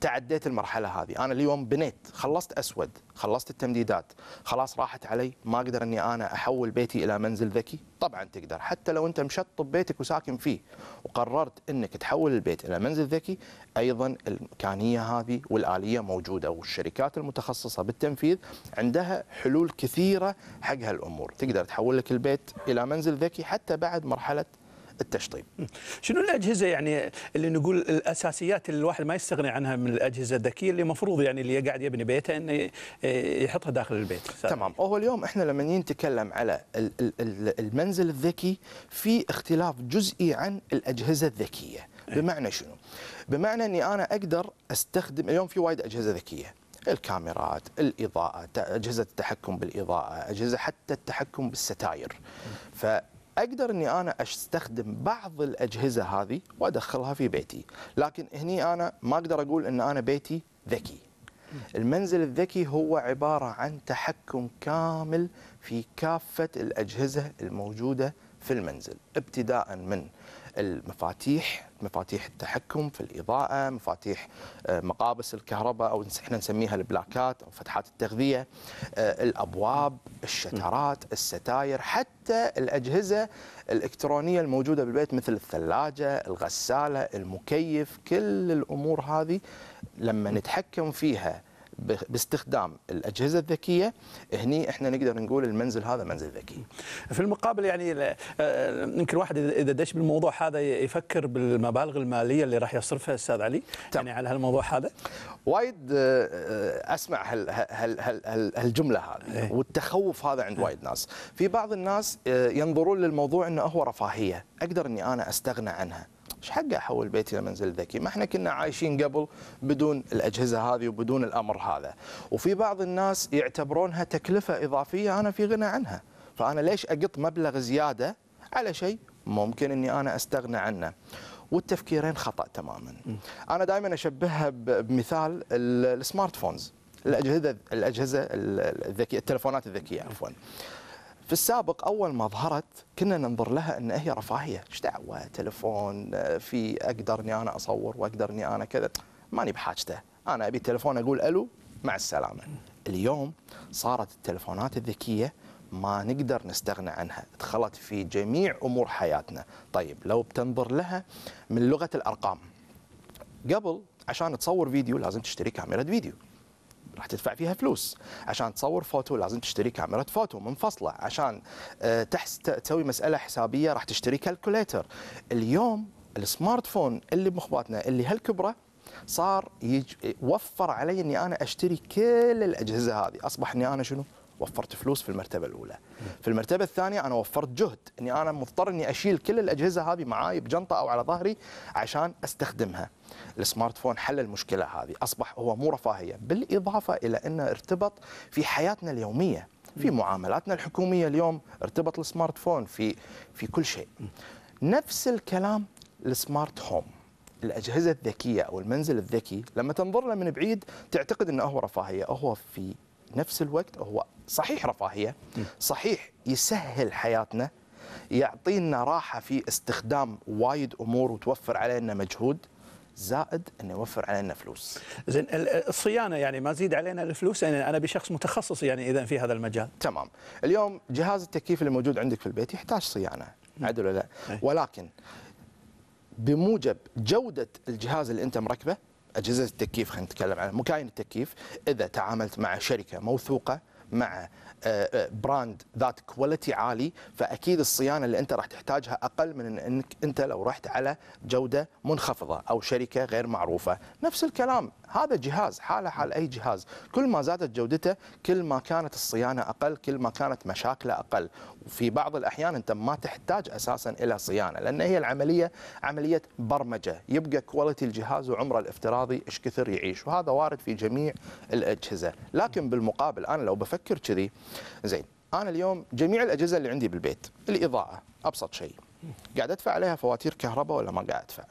تعديت المرحله هذه انا اليوم بنيت خلصت اسود خلصت التمديدات خلاص راحت علي ما اقدر اني انا احول بيتي الى منزل ذكي طبعا تقدر حتى لو انت مشطب بيتك وساكن فيه وقررت انك تحول البيت الى منزل ذكي ايضا الامكانيه هذه والاليه موجوده والشركات المتخصصه بالتنفيذ عندها حلول كثيره حق هالامور تقدر تحول لك البيت الى منزل ذكي حتى بعد مرحله التشطيب. شنو الاجهزه يعني اللي نقول الاساسيات اللي الواحد ما يستغني عنها من الاجهزه الذكيه اللي المفروض يعني اللي قاعد يبني بيته انه يحطها داخل البيت. سأل. تمام، هو اليوم احنا لما نتكلم على المنزل الذكي في اختلاف جزئي عن الاجهزه الذكيه، إيه. بمعنى شنو؟ بمعنى اني انا اقدر استخدم اليوم في وايد اجهزه ذكيه. الكاميرات، الإضاءة، أجهزة التحكم بالإضاءة، أجهزة حتى التحكم بالستاير. إيه. ف اقدر اني انا استخدم بعض الاجهزه هذه وادخلها في بيتي، لكن هني انا ما اقدر اقول ان انا بيتي ذكي. المنزل الذكي هو عباره عن تحكم كامل في كافه الاجهزه الموجوده في المنزل، ابتداء من المفاتيح مفاتيح التحكم في الاضاءه مفاتيح آه، مقابس الكهرباء او احنا نسميها البلاكات او فتحات التغذيه آه، الابواب الشترات الستاير حتى الاجهزه الالكترونيه الموجوده بالبيت مثل الثلاجه الغساله المكيف كل الامور هذه لما نتحكم فيها باستخدام الاجهزه الذكيه هني احنا نقدر نقول المنزل هذا منزل ذكي. في المقابل يعني آه، يمكن واحد اذا دش بالموضوع هذا يفكر بالمبالغ الماليه اللي راح يصرفها استاذ علي يعني على هالموضوع هذا؟ وايد آه، آه، اسمع هالجمله هذه إيه. والتخوف هذا عند إيه. وايد ناس، في بعض الناس ينظرون للموضوع انه هو رفاهيه، اقدر اني انا استغنى عنها. ايش حق احول بيتي لمنزل ذكي ما احنا كنا عايشين قبل بدون الاجهزه هذه وبدون الامر هذا وفي بعض الناس يعتبرونها تكلفه اضافيه انا في غنى عنها فانا ليش اقط مبلغ زياده على شيء ممكن اني انا استغنى عنه والتفكيرين خطا تماما انا دائما اشبهها بمثال السمارت فونز الاجهزه الاجهزه الذكيه التلفونات الذكيه عفوا في السابق اول ما ظهرت كنا ننظر لها ان هي رفاهيه ايش دعوه تلفون آه، في اقدر اني انا اصور واقدر اني انا كذا ماني بحاجته انا ابي تلفون اقول الو مع السلامه اليوم صارت التلفونات الذكيه ما نقدر نستغنى عنها دخلت في جميع امور حياتنا طيب لو بتنظر لها من لغه الارقام قبل عشان تصور فيديو لازم تشتري كاميرا فيديو راح تدفع فيها فلوس عشان تصور فوتو لازم تشتري كاميرا فوتو منفصله عشان آه، تحس تسوي مساله حسابيه راح تشتري كالكوليتر اليوم السمارت فون اللي بمخباتنا اللي هالكبره صار يج... وفر علي اني انا اشتري كل الاجهزه هذه اصبح اني انا شنو وفرت فلوس في المرتبه الاولى في المرتبه الثانيه انا وفرت جهد اني انا مضطر اني اشيل كل الاجهزه هذه معاي بجنطه او على ظهري عشان استخدمها السمارت فون حل المشكله هذه اصبح هو مو رفاهيه بالاضافه الى انه ارتبط في حياتنا اليوميه في معاملاتنا الحكوميه اليوم ارتبط السمارت فون في في كل شيء نفس الكلام السمارت هوم الاجهزه الذكيه او المنزل الذكي لما تنظر له من بعيد تعتقد انه هو رفاهيه هو في نفس الوقت هو صحيح رفاهيه صحيح يسهل حياتنا يعطينا راحه في استخدام وايد امور وتوفر علينا مجهود زائد انه يوفر علينا فلوس. زين الصيانه يعني ما زيد علينا الفلوس يعني انا بشخص متخصص يعني اذا في هذا المجال. تمام، اليوم جهاز التكييف اللي موجود عندك في البيت يحتاج صيانه، عدل ولا لا؟ ولكن بموجب جوده الجهاز اللي انت مركبه اجهزه التكييف خلينا نتكلم عن مكاين التكييف اذا تعاملت مع شركه موثوقه مع آه، آه، براند ذات كواليتي عالي فاكيد الصيانه اللي انت راح تحتاجها اقل من انك انت لو رحت على جوده منخفضه او شركه غير معروفه، نفس الكلام هذا جهاز حاله حال اي جهاز، كل ما زادت جودته كل ما كانت الصيانه اقل، كل ما كانت مشاكله اقل، في بعض الاحيان انت ما تحتاج اساسا الى صيانه لان هي العمليه عمليه برمجه يبقى كواليتي الجهاز وعمره الافتراضي ايش كثر يعيش وهذا وارد في جميع الاجهزه لكن بالمقابل انا لو بفكر كذي زين انا اليوم جميع الاجهزه اللي عندي بالبيت الاضاءه ابسط شيء قاعد ادفع عليها فواتير كهرباء ولا ما قاعد ادفع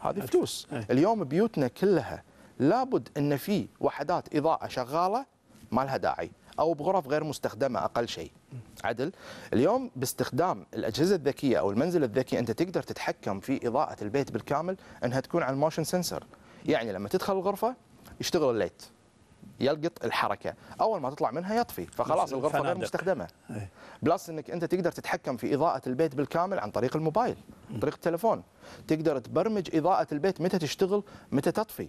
هذه فلوس إيه. اليوم بيوتنا كلها لابد ان في وحدات اضاءه شغاله ما لها داعي او بغرف غير مستخدمه اقل شيء عدل اليوم باستخدام الاجهزه الذكيه او المنزل الذكي انت تقدر تتحكم في اضاءه البيت بالكامل انها تكون على الموشن سنسور يعني لما تدخل الغرفه يشتغل الليت يلقط الحركه اول ما تطلع منها يطفي فخلاص الغرفه غير مستخدمه إيه. بلس انك انت تقدر تتحكم في اضاءه البيت بالكامل عن طريق الموبايل عن طريق التلفون تقدر تبرمج اضاءه البيت متى تشتغل متى تطفي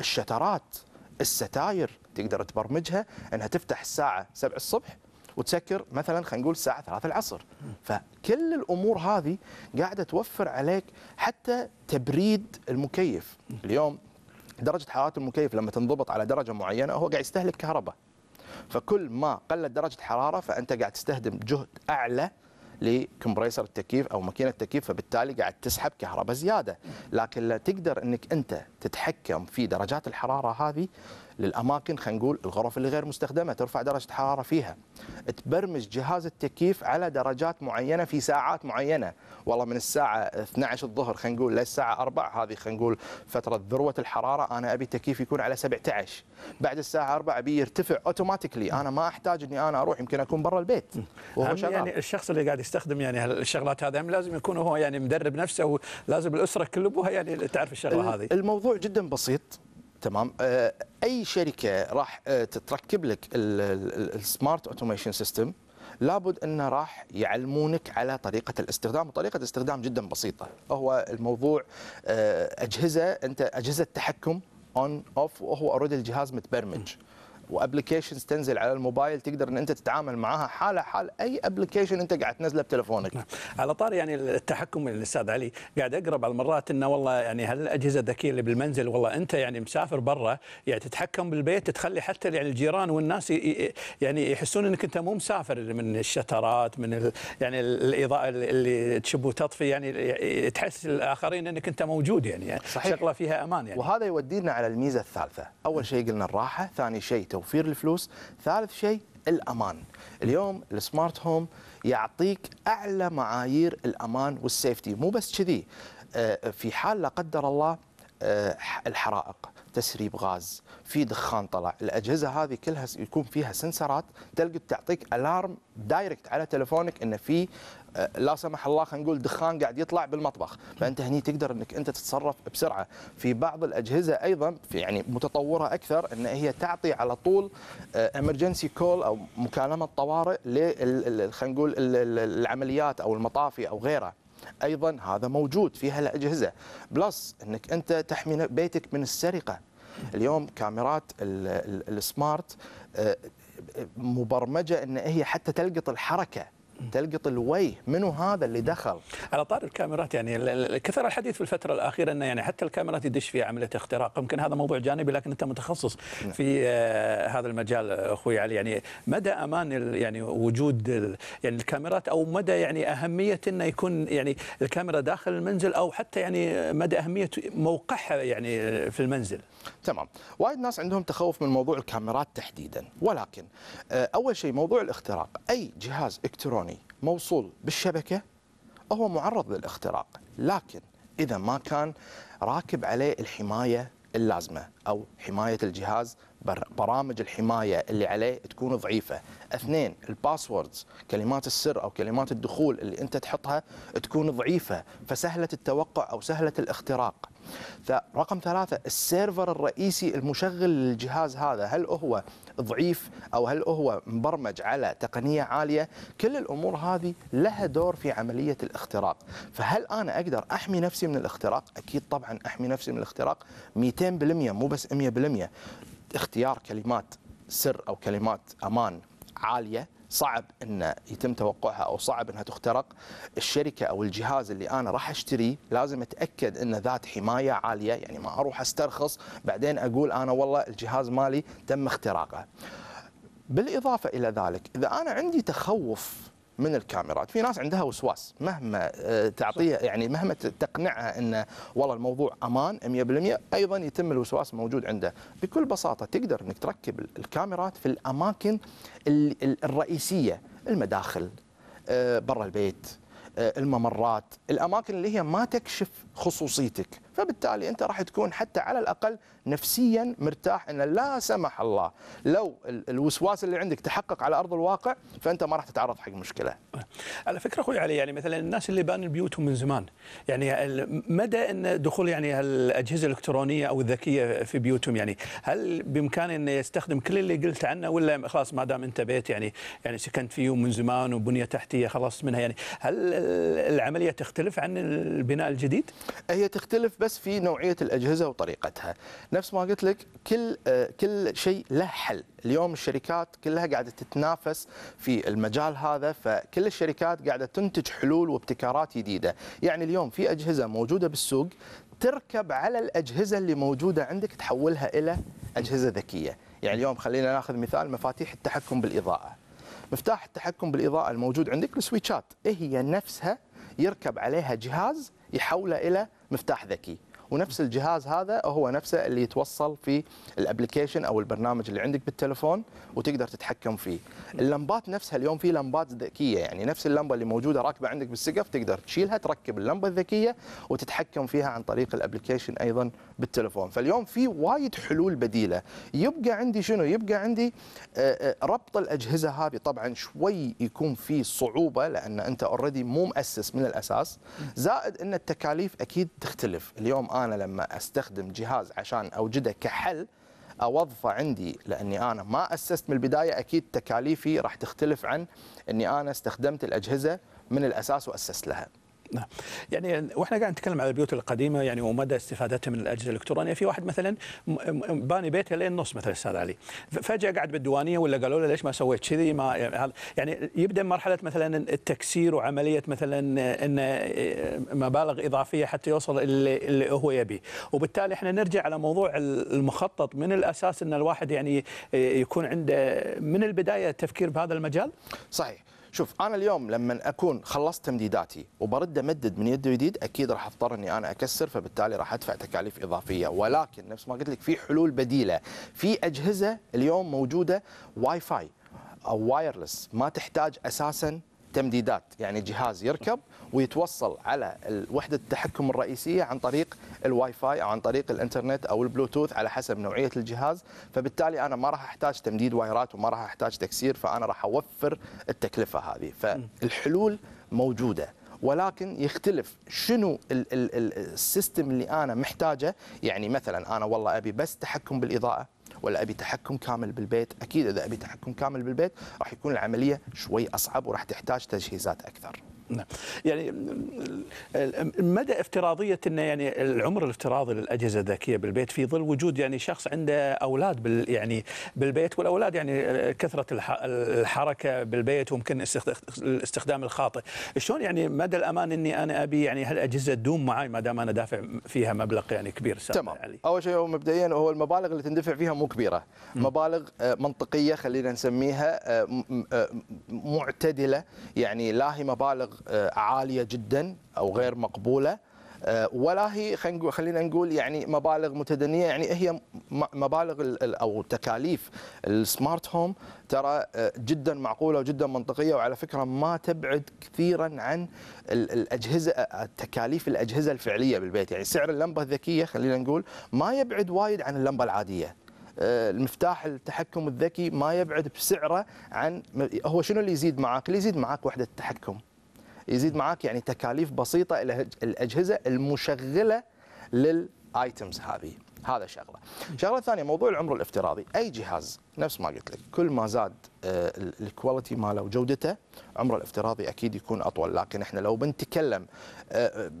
الشترات الستاير تقدر تبرمجها انها تفتح الساعه 7 الصبح وتسكر مثلا خلينا نقول الساعه 3 العصر فكل الامور هذه قاعده توفر عليك حتى تبريد المكيف اليوم درجه حراره المكيف لما تنضبط على درجه معينه هو قاعد يستهلك كهرباء فكل ما قلت درجه حراره فانت قاعد تستخدم جهد اعلى لكمبريسر التكييف او ماكينه التكييف فبالتالي قاعد تسحب كهرباء زياده لكن لا تقدر انك انت تتحكم في درجات الحراره هذه للاماكن خلينا نقول الغرف اللي غير مستخدمه ترفع درجه الحراره فيها تبرمج جهاز التكييف على درجات معينه في ساعات معينه والله من الساعه 12 الظهر خلينا نقول للساعه 4 هذه خلينا نقول فتره ذروه الحراره انا ابي التكييف يكون على 17 بعد الساعه 4 ابي يرتفع اوتوماتيكلي انا ما احتاج اني انا اروح يمكن اكون برا البيت وهو شغال يعني الشخص اللي قاعد يستخدم يعني الشغلات هذه لازم يكون هو يعني مدرب نفسه ولازم الاسره كلها يعني تعرف الشغله هذه الموضوع جدا بسيط تمام آه، اي شركه راح آه، تتركب لك السمارت اوتوميشن سيستم لابد انه راح يعلمونك على طريقه الاستخدام وطريقه الاستخدام جدا بسيطه هو الموضوع آه، اجهزه انت اجهزه تحكم اون اوف وهو اوريدي الجهاز متبرمج وابلكيشنز تنزل على الموبايل تقدر ان انت تتعامل معاها حاله حال اي ابلكيشن انت قاعد تنزله بتلفونك. نعم. على طار يعني التحكم الاستاذ علي قاعد اقرا بعض المرات انه والله يعني هالاجهزه الذكيه اللي بالمنزل والله انت يعني مسافر برا يعني تتحكم بالبيت تخلي حتى يعني الجيران والناس يعني يحسون انك انت مو مسافر من الشترات من ال يعني الاضاءه اللي تشب وتطفي يعني تحس الاخرين انك انت موجود يعني, يعني صحيح. شغله فيها امان يعني. وهذا يودينا على الميزه الثالثه، اول شيء قلنا الراحه، ثاني شيء توفير الفلوس ثالث شيء الامان اليوم السمارت هوم يعطيك اعلى معايير الامان والسيفتي مو بس كذي آه، في حال لا قدر الله آه، الحرائق تسريب غاز في دخان طلع الاجهزه هذه كلها يكون فيها سنسرات تلقى تعطيك الارم دايركت على تلفونك انه في آه، لا سمح الله خلينا نقول دخان قاعد يطلع بالمطبخ فانت هني تقدر انك انت تتصرف بسرعه في بعض الاجهزه ايضا في يعني متطوره اكثر ان هي تعطي على طول امرجنسي آه، كول او مكالمه طوارئ خلينا نقول العمليات او المطافي او غيره ايضا هذا موجود في هالاجهزه بلس انك انت تحمي بيتك من السرقه اليوم كاميرات السمارت آه، مبرمجه ان هي حتى تلقط الحركه تلقط الوجه منو هذا اللي دخل على طار الكاميرات يعني كثر الحديث في الفتره الاخيره انه يعني حتى الكاميرات يدش فيها عمليه اختراق يمكن هذا موضوع جانبي لكن انت متخصص نعم. في آه، هذا المجال اخوي علي يعني مدى امان يعني وجود يعني الكاميرات او مدى يعني اهميه انه يكون يعني الكاميرا داخل المنزل او حتى يعني مدى اهميه موقعها يعني في المنزل تمام وايد ناس عندهم تخوف من موضوع الكاميرات تحديدا ولكن آه، اول شيء موضوع الاختراق اي جهاز الكتروني موصول بالشبكه هو معرض للاختراق لكن اذا ما كان راكب عليه الحمايه اللازمه او حمايه الجهاز برامج الحمايه اللي عليه تكون ضعيفه اثنين الباسوردز كلمات السر او كلمات الدخول اللي انت تحطها تكون ضعيفه فسهله التوقع او سهله الاختراق رقم ثلاثة السيرفر الرئيسي المشغل للجهاز هذا هل هو ضعيف أو هل هو مبرمج على تقنية عالية كل الأمور هذه لها دور في عملية الاختراق فهل أنا أقدر أحمي نفسي من الاختراق أكيد طبعا أحمي نفسي من الاختراق 200% مو بس 100% اختيار كلمات سر او كلمات امان عاليه صعب ان يتم توقعها او صعب انها تخترق الشركه او الجهاز اللي انا راح اشتريه لازم اتاكد انه ذات حمايه عاليه يعني ما اروح استرخص بعدين اقول انا والله الجهاز مالي تم اختراقه بالاضافه الى ذلك اذا انا عندي تخوف من الكاميرات في ناس عندها وسواس مهما آه، تعطيها يعني مهما تقنعها ان والله الموضوع امان 100% ايضا يتم الوسواس موجود عنده بكل بساطه تقدر انك تركب الكاميرات في الاماكن الرئيسيه المداخل آه، برا البيت آه، الممرات الاماكن اللي هي ما تكشف خصوصيتك فبالتالي انت راح تكون حتى على الاقل نفسيا مرتاح ان لا سمح الله لو الوسواس اللي عندك تحقق على ارض الواقع فانت ما راح تتعرض حق مشكله. على فكره اخوي علي يعني مثلا الناس اللي بان بيوتهم من زمان يعني مدى ان دخول يعني الاجهزه الالكترونيه او الذكيه في بيوتهم يعني هل بامكانه انه يستخدم كل اللي قلت عنه ولا خلاص ما دام انت بيت يعني يعني سكنت فيه من زمان وبنيه تحتيه خلصت منها يعني هل العمليه تختلف عن البناء الجديد؟ هي تختلف بس بس في نوعيه الاجهزه وطريقتها نفس ما قلت لك كل آه، كل شيء له حل اليوم الشركات كلها قاعده تتنافس في المجال هذا فكل الشركات قاعده تنتج حلول وابتكارات جديده يعني اليوم في اجهزه موجوده بالسوق تركب على الاجهزه اللي موجوده عندك تحولها الى اجهزه ذكيه يعني اليوم خلينا ناخذ مثال مفاتيح التحكم بالاضاءه مفتاح التحكم بالاضاءه الموجود عندك السويتشات إيه هي نفسها يركب عليها جهاز يحولها الى مفتاح ذكي ونفس الجهاز هذا هو نفسه اللي يتوصل في الابلكيشن او البرنامج اللي عندك بالتليفون وتقدر تتحكم فيه اللمبات نفسها اليوم في لمبات ذكيه يعني نفس اللمبه اللي موجوده راكبه عندك بالسقف تقدر تشيلها تركب اللمبه الذكيه وتتحكم فيها عن طريق الابلكيشن ايضا بالتليفون فاليوم في وايد حلول بديله يبقى عندي شنو يبقى عندي آه، آه، ربط الاجهزه هذه طبعا شوي يكون في صعوبه لان انت اوريدي مو مؤسس من الاساس زائد ان التكاليف اكيد تختلف اليوم انا لما استخدم جهاز عشان اوجده كحل اوظفه عندي لاني انا ما اسست من البدايه اكيد تكاليفي راح تختلف عن اني انا استخدمت الاجهزه من الاساس واسست لها. نعم يعني واحنا قاعد نتكلم على البيوت القديمه يعني ومدى استفادتها من الاجهزه الالكترونيه في واحد مثلا باني بيته لين نص مثلا استاذ علي فجاه قاعد بالديوانيه ولا قالوا له ليش ما سويت كذي ما يعني يبدا مرحله مثلا التكسير وعمليه مثلا ان مبالغ اضافيه حتى يوصل اللي, اللي هو يبي وبالتالي احنا نرجع على موضوع المخطط من الاساس ان الواحد يعني يكون عنده من البدايه التفكير بهذا المجال صحيح شوف انا اليوم لما اكون خلصت تمديداتي وبرد امدد من يد جديد اكيد راح اضطر اني انا اكسر فبالتالي راح ادفع تكاليف اضافيه ولكن نفس ما قلت لك في حلول بديله في اجهزه اليوم موجوده واي فاي او وايرلس ما تحتاج اساسا تمديدات يعني جهاز يركب ويتوصل على وحده التحكم الرئيسيه عن طريق الواي فاي او عن طريق الانترنت او البلوتوث على حسب نوعيه الجهاز فبالتالي انا ما راح احتاج تمديد وايرات وما راح احتاج تكسير فانا راح اوفر التكلفه هذه فالحلول موجوده ولكن يختلف شنو السيستم اللي انا محتاجه يعني مثلا انا والله ابي بس تحكم بالاضاءه ولا ابي تحكم كامل بالبيت اكيد اذا ابي تحكم كامل بالبيت راح يكون العمليه شوي اصعب وراح تحتاج تجهيزات اكثر نعم يعني مدى افتراضيه ان يعني العمر الافتراضي للاجهزه الذكيه بالبيت في ظل وجود يعني شخص عنده اولاد بال يعني بالبيت والاولاد يعني كثره الحركه بالبيت وممكن الاستخدام الخاطئ، شلون يعني مدى الامان اني انا ابي يعني هالاجهزه تدوم معي ما دام انا دافع فيها مبلغ يعني كبير تمام علي. اول شيء هو مبدئيا هو المبالغ اللي تندفع فيها مو كبيره، مبالغ آه، منطقيه خلينا نسميها آه، آه، معتدله يعني لا هي مبالغ آه، عاليه جدا او غير مقبوله آه، ولا هي خلينا نقول يعني مبالغ متدنيه يعني هي مبالغ او تكاليف السمارت هوم ترى آه، جدا معقوله وجدا منطقيه وعلى فكره ما تبعد كثيرا عن الاجهزه تكاليف الاجهزه الفعليه بالبيت يعني سعر اللمبه الذكيه خلينا نقول ما يبعد وايد عن اللمبه العاديه المفتاح التحكم الذكي ما يبعد بسعره عن هو شنو اللي يزيد معاك؟ اللي يزيد معاك وحده التحكم يزيد معاك يعني تكاليف بسيطه الاجهزه المشغله للايتمز هذه هذا شغله شغله ثانيه موضوع العمر الافتراضي اي جهاز نفس ما قلت لك كل ما زاد آه، الكواليتي ماله وجودته عمره الافتراضي اكيد يكون اطول لكن احنا لو بنتكلم آه،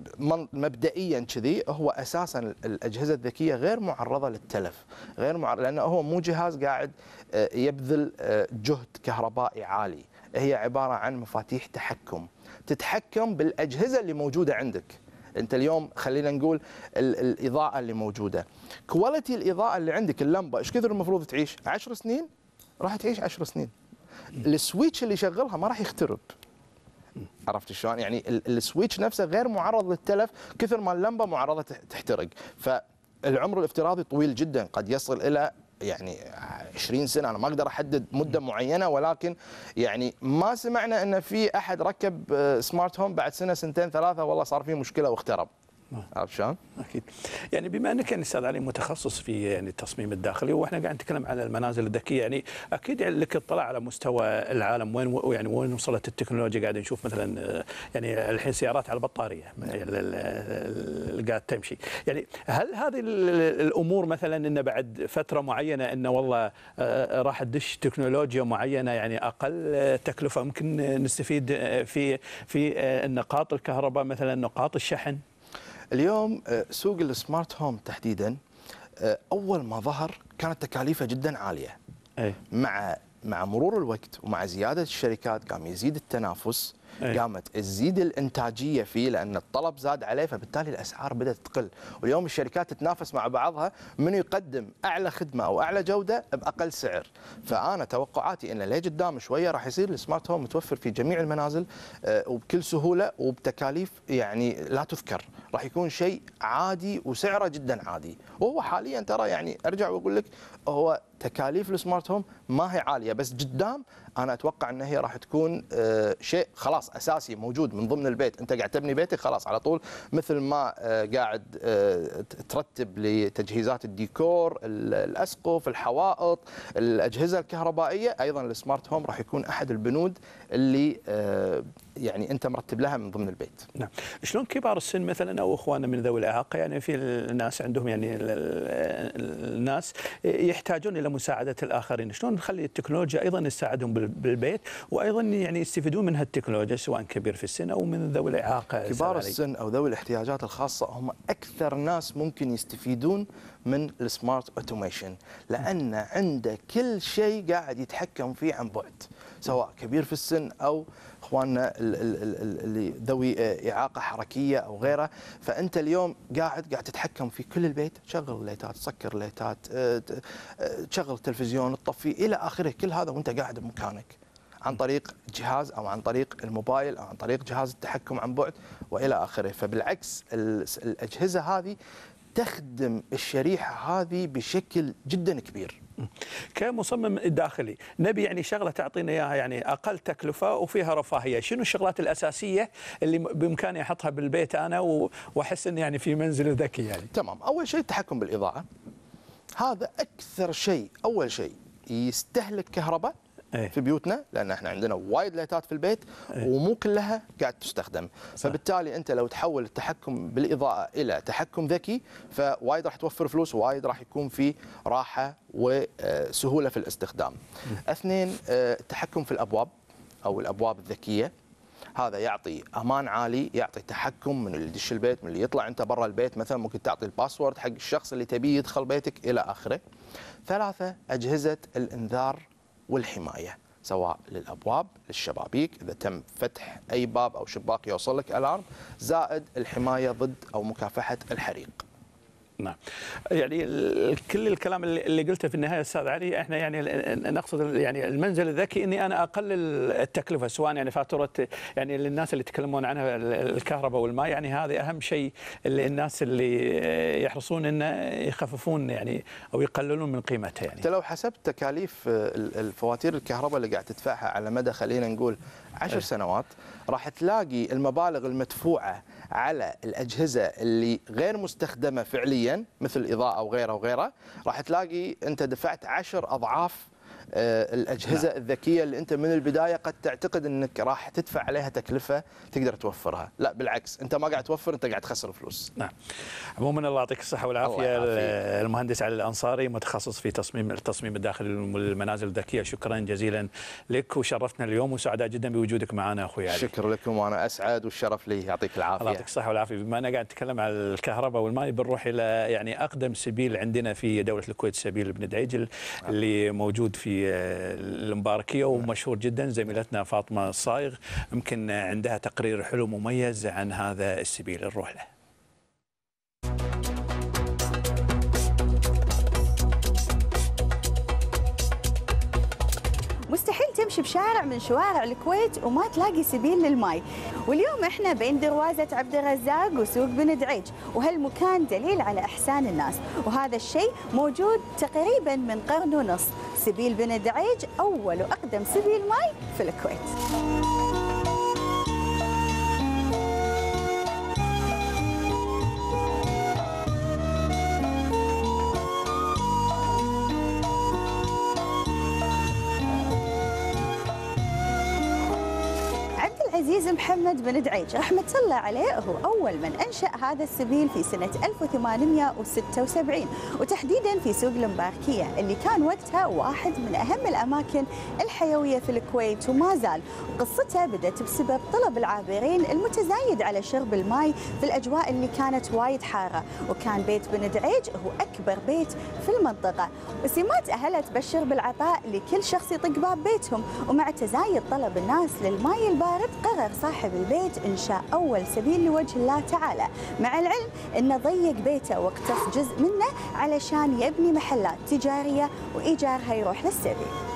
مبدئيا كذي هو اساسا الاجهزه الذكيه غير معرضه للتلف غير معرض لانه هو مو جهاز قاعد آه، يبذل جهد كهربائي عالي هي عباره عن مفاتيح تحكم تتحكم بالاجهزه اللي موجوده عندك انت اليوم خلينا نقول الاضاءه اللي موجوده كواليتي الاضاءه اللي عندك اللمبه ايش كثر المفروض تعيش 10 سنين راح تعيش 10 سنين السويتش اللي يشغلها ما راح يخترب عرفت شلون يعني السويتش نفسه غير معرض للتلف كثر ما اللمبه معرضه تحترق فالعمر الافتراضي طويل جدا قد يصل الى يعني 20 سنه انا ما اقدر احدد مده معينه ولكن يعني ما سمعنا ان في احد ركب سمارت آه، هوم بعد سنه سنتين ثلاثه والله صار في مشكله واخترب عرفت شلون؟ اكيد يعني بما انك يعني استاذ علي متخصص في يعني التصميم الداخلي واحنا قاعد نتكلم عن المنازل الذكيه يعني اكيد يعني لك اطلاع على مستوى العالم وين يعني وين وصلت التكنولوجيا قاعد نشوف مثلا آه، يعني الحين سيارات على البطاريه نعم. اللي قاعد تمشي يعني هل هذه الامور مثلا انه بعد فتره معينه انه والله آه، آه، راح تدش تكنولوجيا معينه يعني اقل تكلفه ممكن نستفيد في في نقاط الكهرباء مثلا نقاط الشحن اليوم آه، سوق السمارت هوم تحديدا آه، اول ما ظهر كانت تكاليفه جدا عاليه أي. مع مع مرور الوقت ومع زياده الشركات قام يزيد التنافس أي. قامت تزيد الانتاجيه فيه لان الطلب زاد عليه فبالتالي الاسعار بدات تقل واليوم الشركات تتنافس مع بعضها من يقدم اعلى خدمه او اعلى جوده باقل سعر فانا توقعاتي ان اللي قدام شويه راح يصير السمارت هوم متوفر في جميع المنازل آه، وبكل سهوله وبتكاليف يعني لا تذكر راح يكون شيء عادي وسعره جدا عادي وهو حاليا ترى يعني ارجع واقول لك هو تكاليف السمارت هوم ما هي عاليه بس قدام انا اتوقع ان هي راح تكون آه، شيء خلاص اساسي موجود من ضمن البيت انت قاعد تبني بيتك خلاص على طول مثل ما آه، قاعد آه، ترتب لتجهيزات الديكور الاسقف الحوائط الاجهزه الكهربائيه ايضا السمارت هوم راح يكون احد البنود اللي يعني انت مرتب لها من ضمن البيت. نعم، شلون كبار السن مثلا او اخواننا من ذوي الاعاقه يعني في الناس عندهم يعني الناس يحتاجون الى مساعده الاخرين، شلون نخلي التكنولوجيا ايضا تساعدهم بال بالبيت وايضا يعني يستفيدون من هالتكنولوجيا سواء كبير في السن او من ذوي الاعاقه كبار سناري. السن او ذوي الاحتياجات الخاصه هم اكثر ناس ممكن يستفيدون من السمارت اوتوميشن لان عنده كل شيء قاعد يتحكم فيه عن بعد سواء كبير في السن او اخواننا اللي ذوي آه، اعاقه حركيه او غيره فانت اليوم قاعد قاعد تتحكم في كل البيت تشغل الليتات تسكر الليتات آه، آه، تشغل التلفزيون تطفي الى اخره كل هذا وانت قاعد بمكانك عن طريق جهاز او عن طريق الموبايل او عن طريق جهاز التحكم عن بعد والى اخره فبالعكس الاجهزه هذه تخدم الشريحه هذه بشكل جدا كبير كمصمم داخلي نبي يعني شغله تعطينا اياها يعني اقل تكلفه وفيها رفاهيه شنو الشغلات الاساسيه اللي بامكاني احطها بالبيت انا واحس اني يعني في منزل ذكي يعني تمام اول شيء التحكم بالاضاءه هذا اكثر شيء اول شيء يستهلك كهرباء ايه؟ في بيوتنا لان احنا عندنا وايد لايتات في البيت ايه؟ ومو كلها قاعد تستخدم صح. فبالتالي انت لو تحول التحكم بالاضاءه الى تحكم ذكي فوايد راح توفر فلوس وايد راح يكون في راحه وسهوله آه، في الاستخدام اثنين آه، التحكم في الابواب او الابواب الذكيه هذا يعطي امان عالي يعطي تحكم من اللي يدش البيت من اللي يطلع انت برا البيت مثلا ممكن تعطي الباسورد حق الشخص اللي تبيه يدخل بيتك الى اخره ثلاثه اجهزه الانذار والحمايه سواء للابواب للشبابيك اذا تم فتح اي باب او شباك يوصل لك الارم زائد الحمايه ضد او مكافحه الحريق نعم يعني كل الكلام اللي قلته في النهايه استاذ علي احنا يعني نقصد يعني المنزل الذكي اني انا اقلل التكلفه سواء يعني فاتوره يعني للناس اللي يتكلمون عنها الكهرباء والماء يعني هذه اهم شيء اللي الناس اللي يحرصون انه يخففون يعني او يقللون من قيمتها يعني انت لو حسبت تكاليف الفواتير الكهرباء اللي قاعد تدفعها على مدى خلينا نقول عشر إيه. سنوات راح تلاقي المبالغ المدفوعه على الاجهزه اللي غير مستخدمه فعليا مثل الاضاءه وغيرها وغيرها راح تلاقي انت دفعت عشر اضعاف آه، الاجهزه لا. نعم. الذكيه اللي انت من البدايه قد تعتقد انك راح تدفع عليها تكلفه تقدر توفرها لا بالعكس انت ما قاعد توفر انت قاعد تخسر فلوس نعم عموما الله يعطيك الصحه والعافيه المهندس علي الانصاري متخصص في تصميم التصميم الداخلي للمنازل الذكيه شكرا جزيلا لك وشرفتنا اليوم وسعداء جدا بوجودك معنا اخوي علي شكرا لكم وانا اسعد والشرف لي يعطيك العافيه الله يعطيك الصحه والعافيه بما انا قاعد اتكلم على الكهرباء والماء بنروح الى يعني اقدم سبيل عندنا في دوله الكويت سبيل بن دعيجل نعم. اللي موجود في المباركيه ومشهور جدا زميلتنا فاطمه الصايغ يمكن عندها تقرير حلو مميز عن هذا السبيل نروح له مستحيل تمشي بشارع من شوارع الكويت وما تلاقي سبيل للماي واليوم احنا بين دروازة عبد الرزاق وسوق بن دعيج وهالمكان دليل على إحسان الناس وهذا الشيء موجود تقريبا من قرن ونص سبيل بن دعيج أول وأقدم سبيل ماي في الكويت محمد بن دعيج رحمة الله عليه هو أول من أنشأ هذا السبيل في سنة 1876 وتحديدا في سوق المباركية اللي كان وقتها واحد من أهم الأماكن الحيوية في الكويت وما زال قصته بدأت بسبب طلب العابرين المتزايد على شرب الماء في الأجواء اللي كانت وايد حارة وكان بيت بن دعيج هو أكبر بيت في المنطقة وسمات أهله تبشر بالعطاء لكل شخص يطق باب بيتهم ومع تزايد طلب الناس للماء البارد قرر صاحب البيت إنشاء أول سبيل لوجه الله تعالى مع العلم أنه ضيق بيته واقتص جزء منه علشان يبني محلات تجارية وإيجارها يروح للسبيل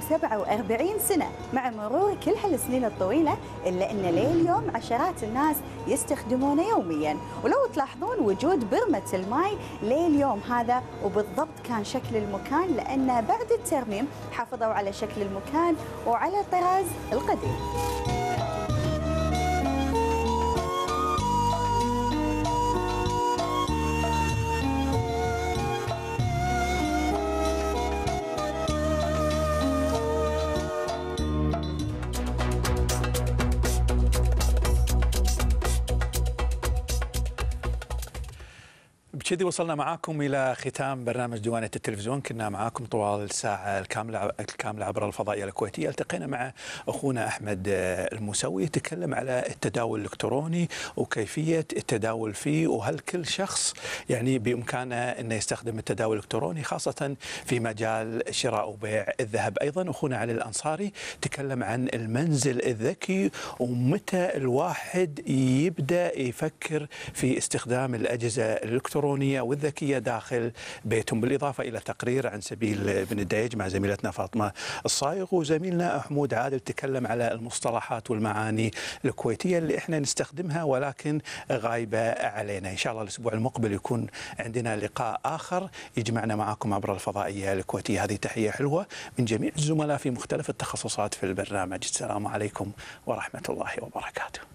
47 سنة مع مرور كل هالسنين الطويلة إلا أن لليوم عشرات الناس يستخدمونه يوميا ولو تلاحظون وجود برمة الماي لليوم هذا وبالضبط كان شكل المكان لأن بعد الترميم حافظوا على شكل المكان وعلى طراز القديم وبكذي وصلنا معاكم الى ختام برنامج ديوانيه التلفزيون، كنا معاكم طوال الساعه الكامله الكامله عبر الفضائيه الكويتيه، التقينا مع اخونا احمد المسوي يتكلم على التداول الالكتروني وكيفيه التداول فيه وهل كل شخص يعني بامكانه انه يستخدم التداول الالكتروني خاصه في مجال شراء وبيع الذهب، ايضا اخونا علي الانصاري تكلم عن المنزل الذكي ومتى الواحد يبدا يفكر في استخدام الاجهزه الالكترونيه الوطنية والذكية داخل بيتهم بالإضافة إلى تقرير عن سبيل بن الديج مع زميلتنا فاطمة الصايغ وزميلنا حمود عادل تكلم على المصطلحات والمعاني الكويتية اللي احنا نستخدمها ولكن غايبة علينا إن شاء الله الأسبوع المقبل يكون عندنا لقاء آخر يجمعنا معكم عبر الفضائية الكويتية هذه تحية حلوة من جميع الزملاء في مختلف التخصصات في البرنامج السلام عليكم ورحمة الله وبركاته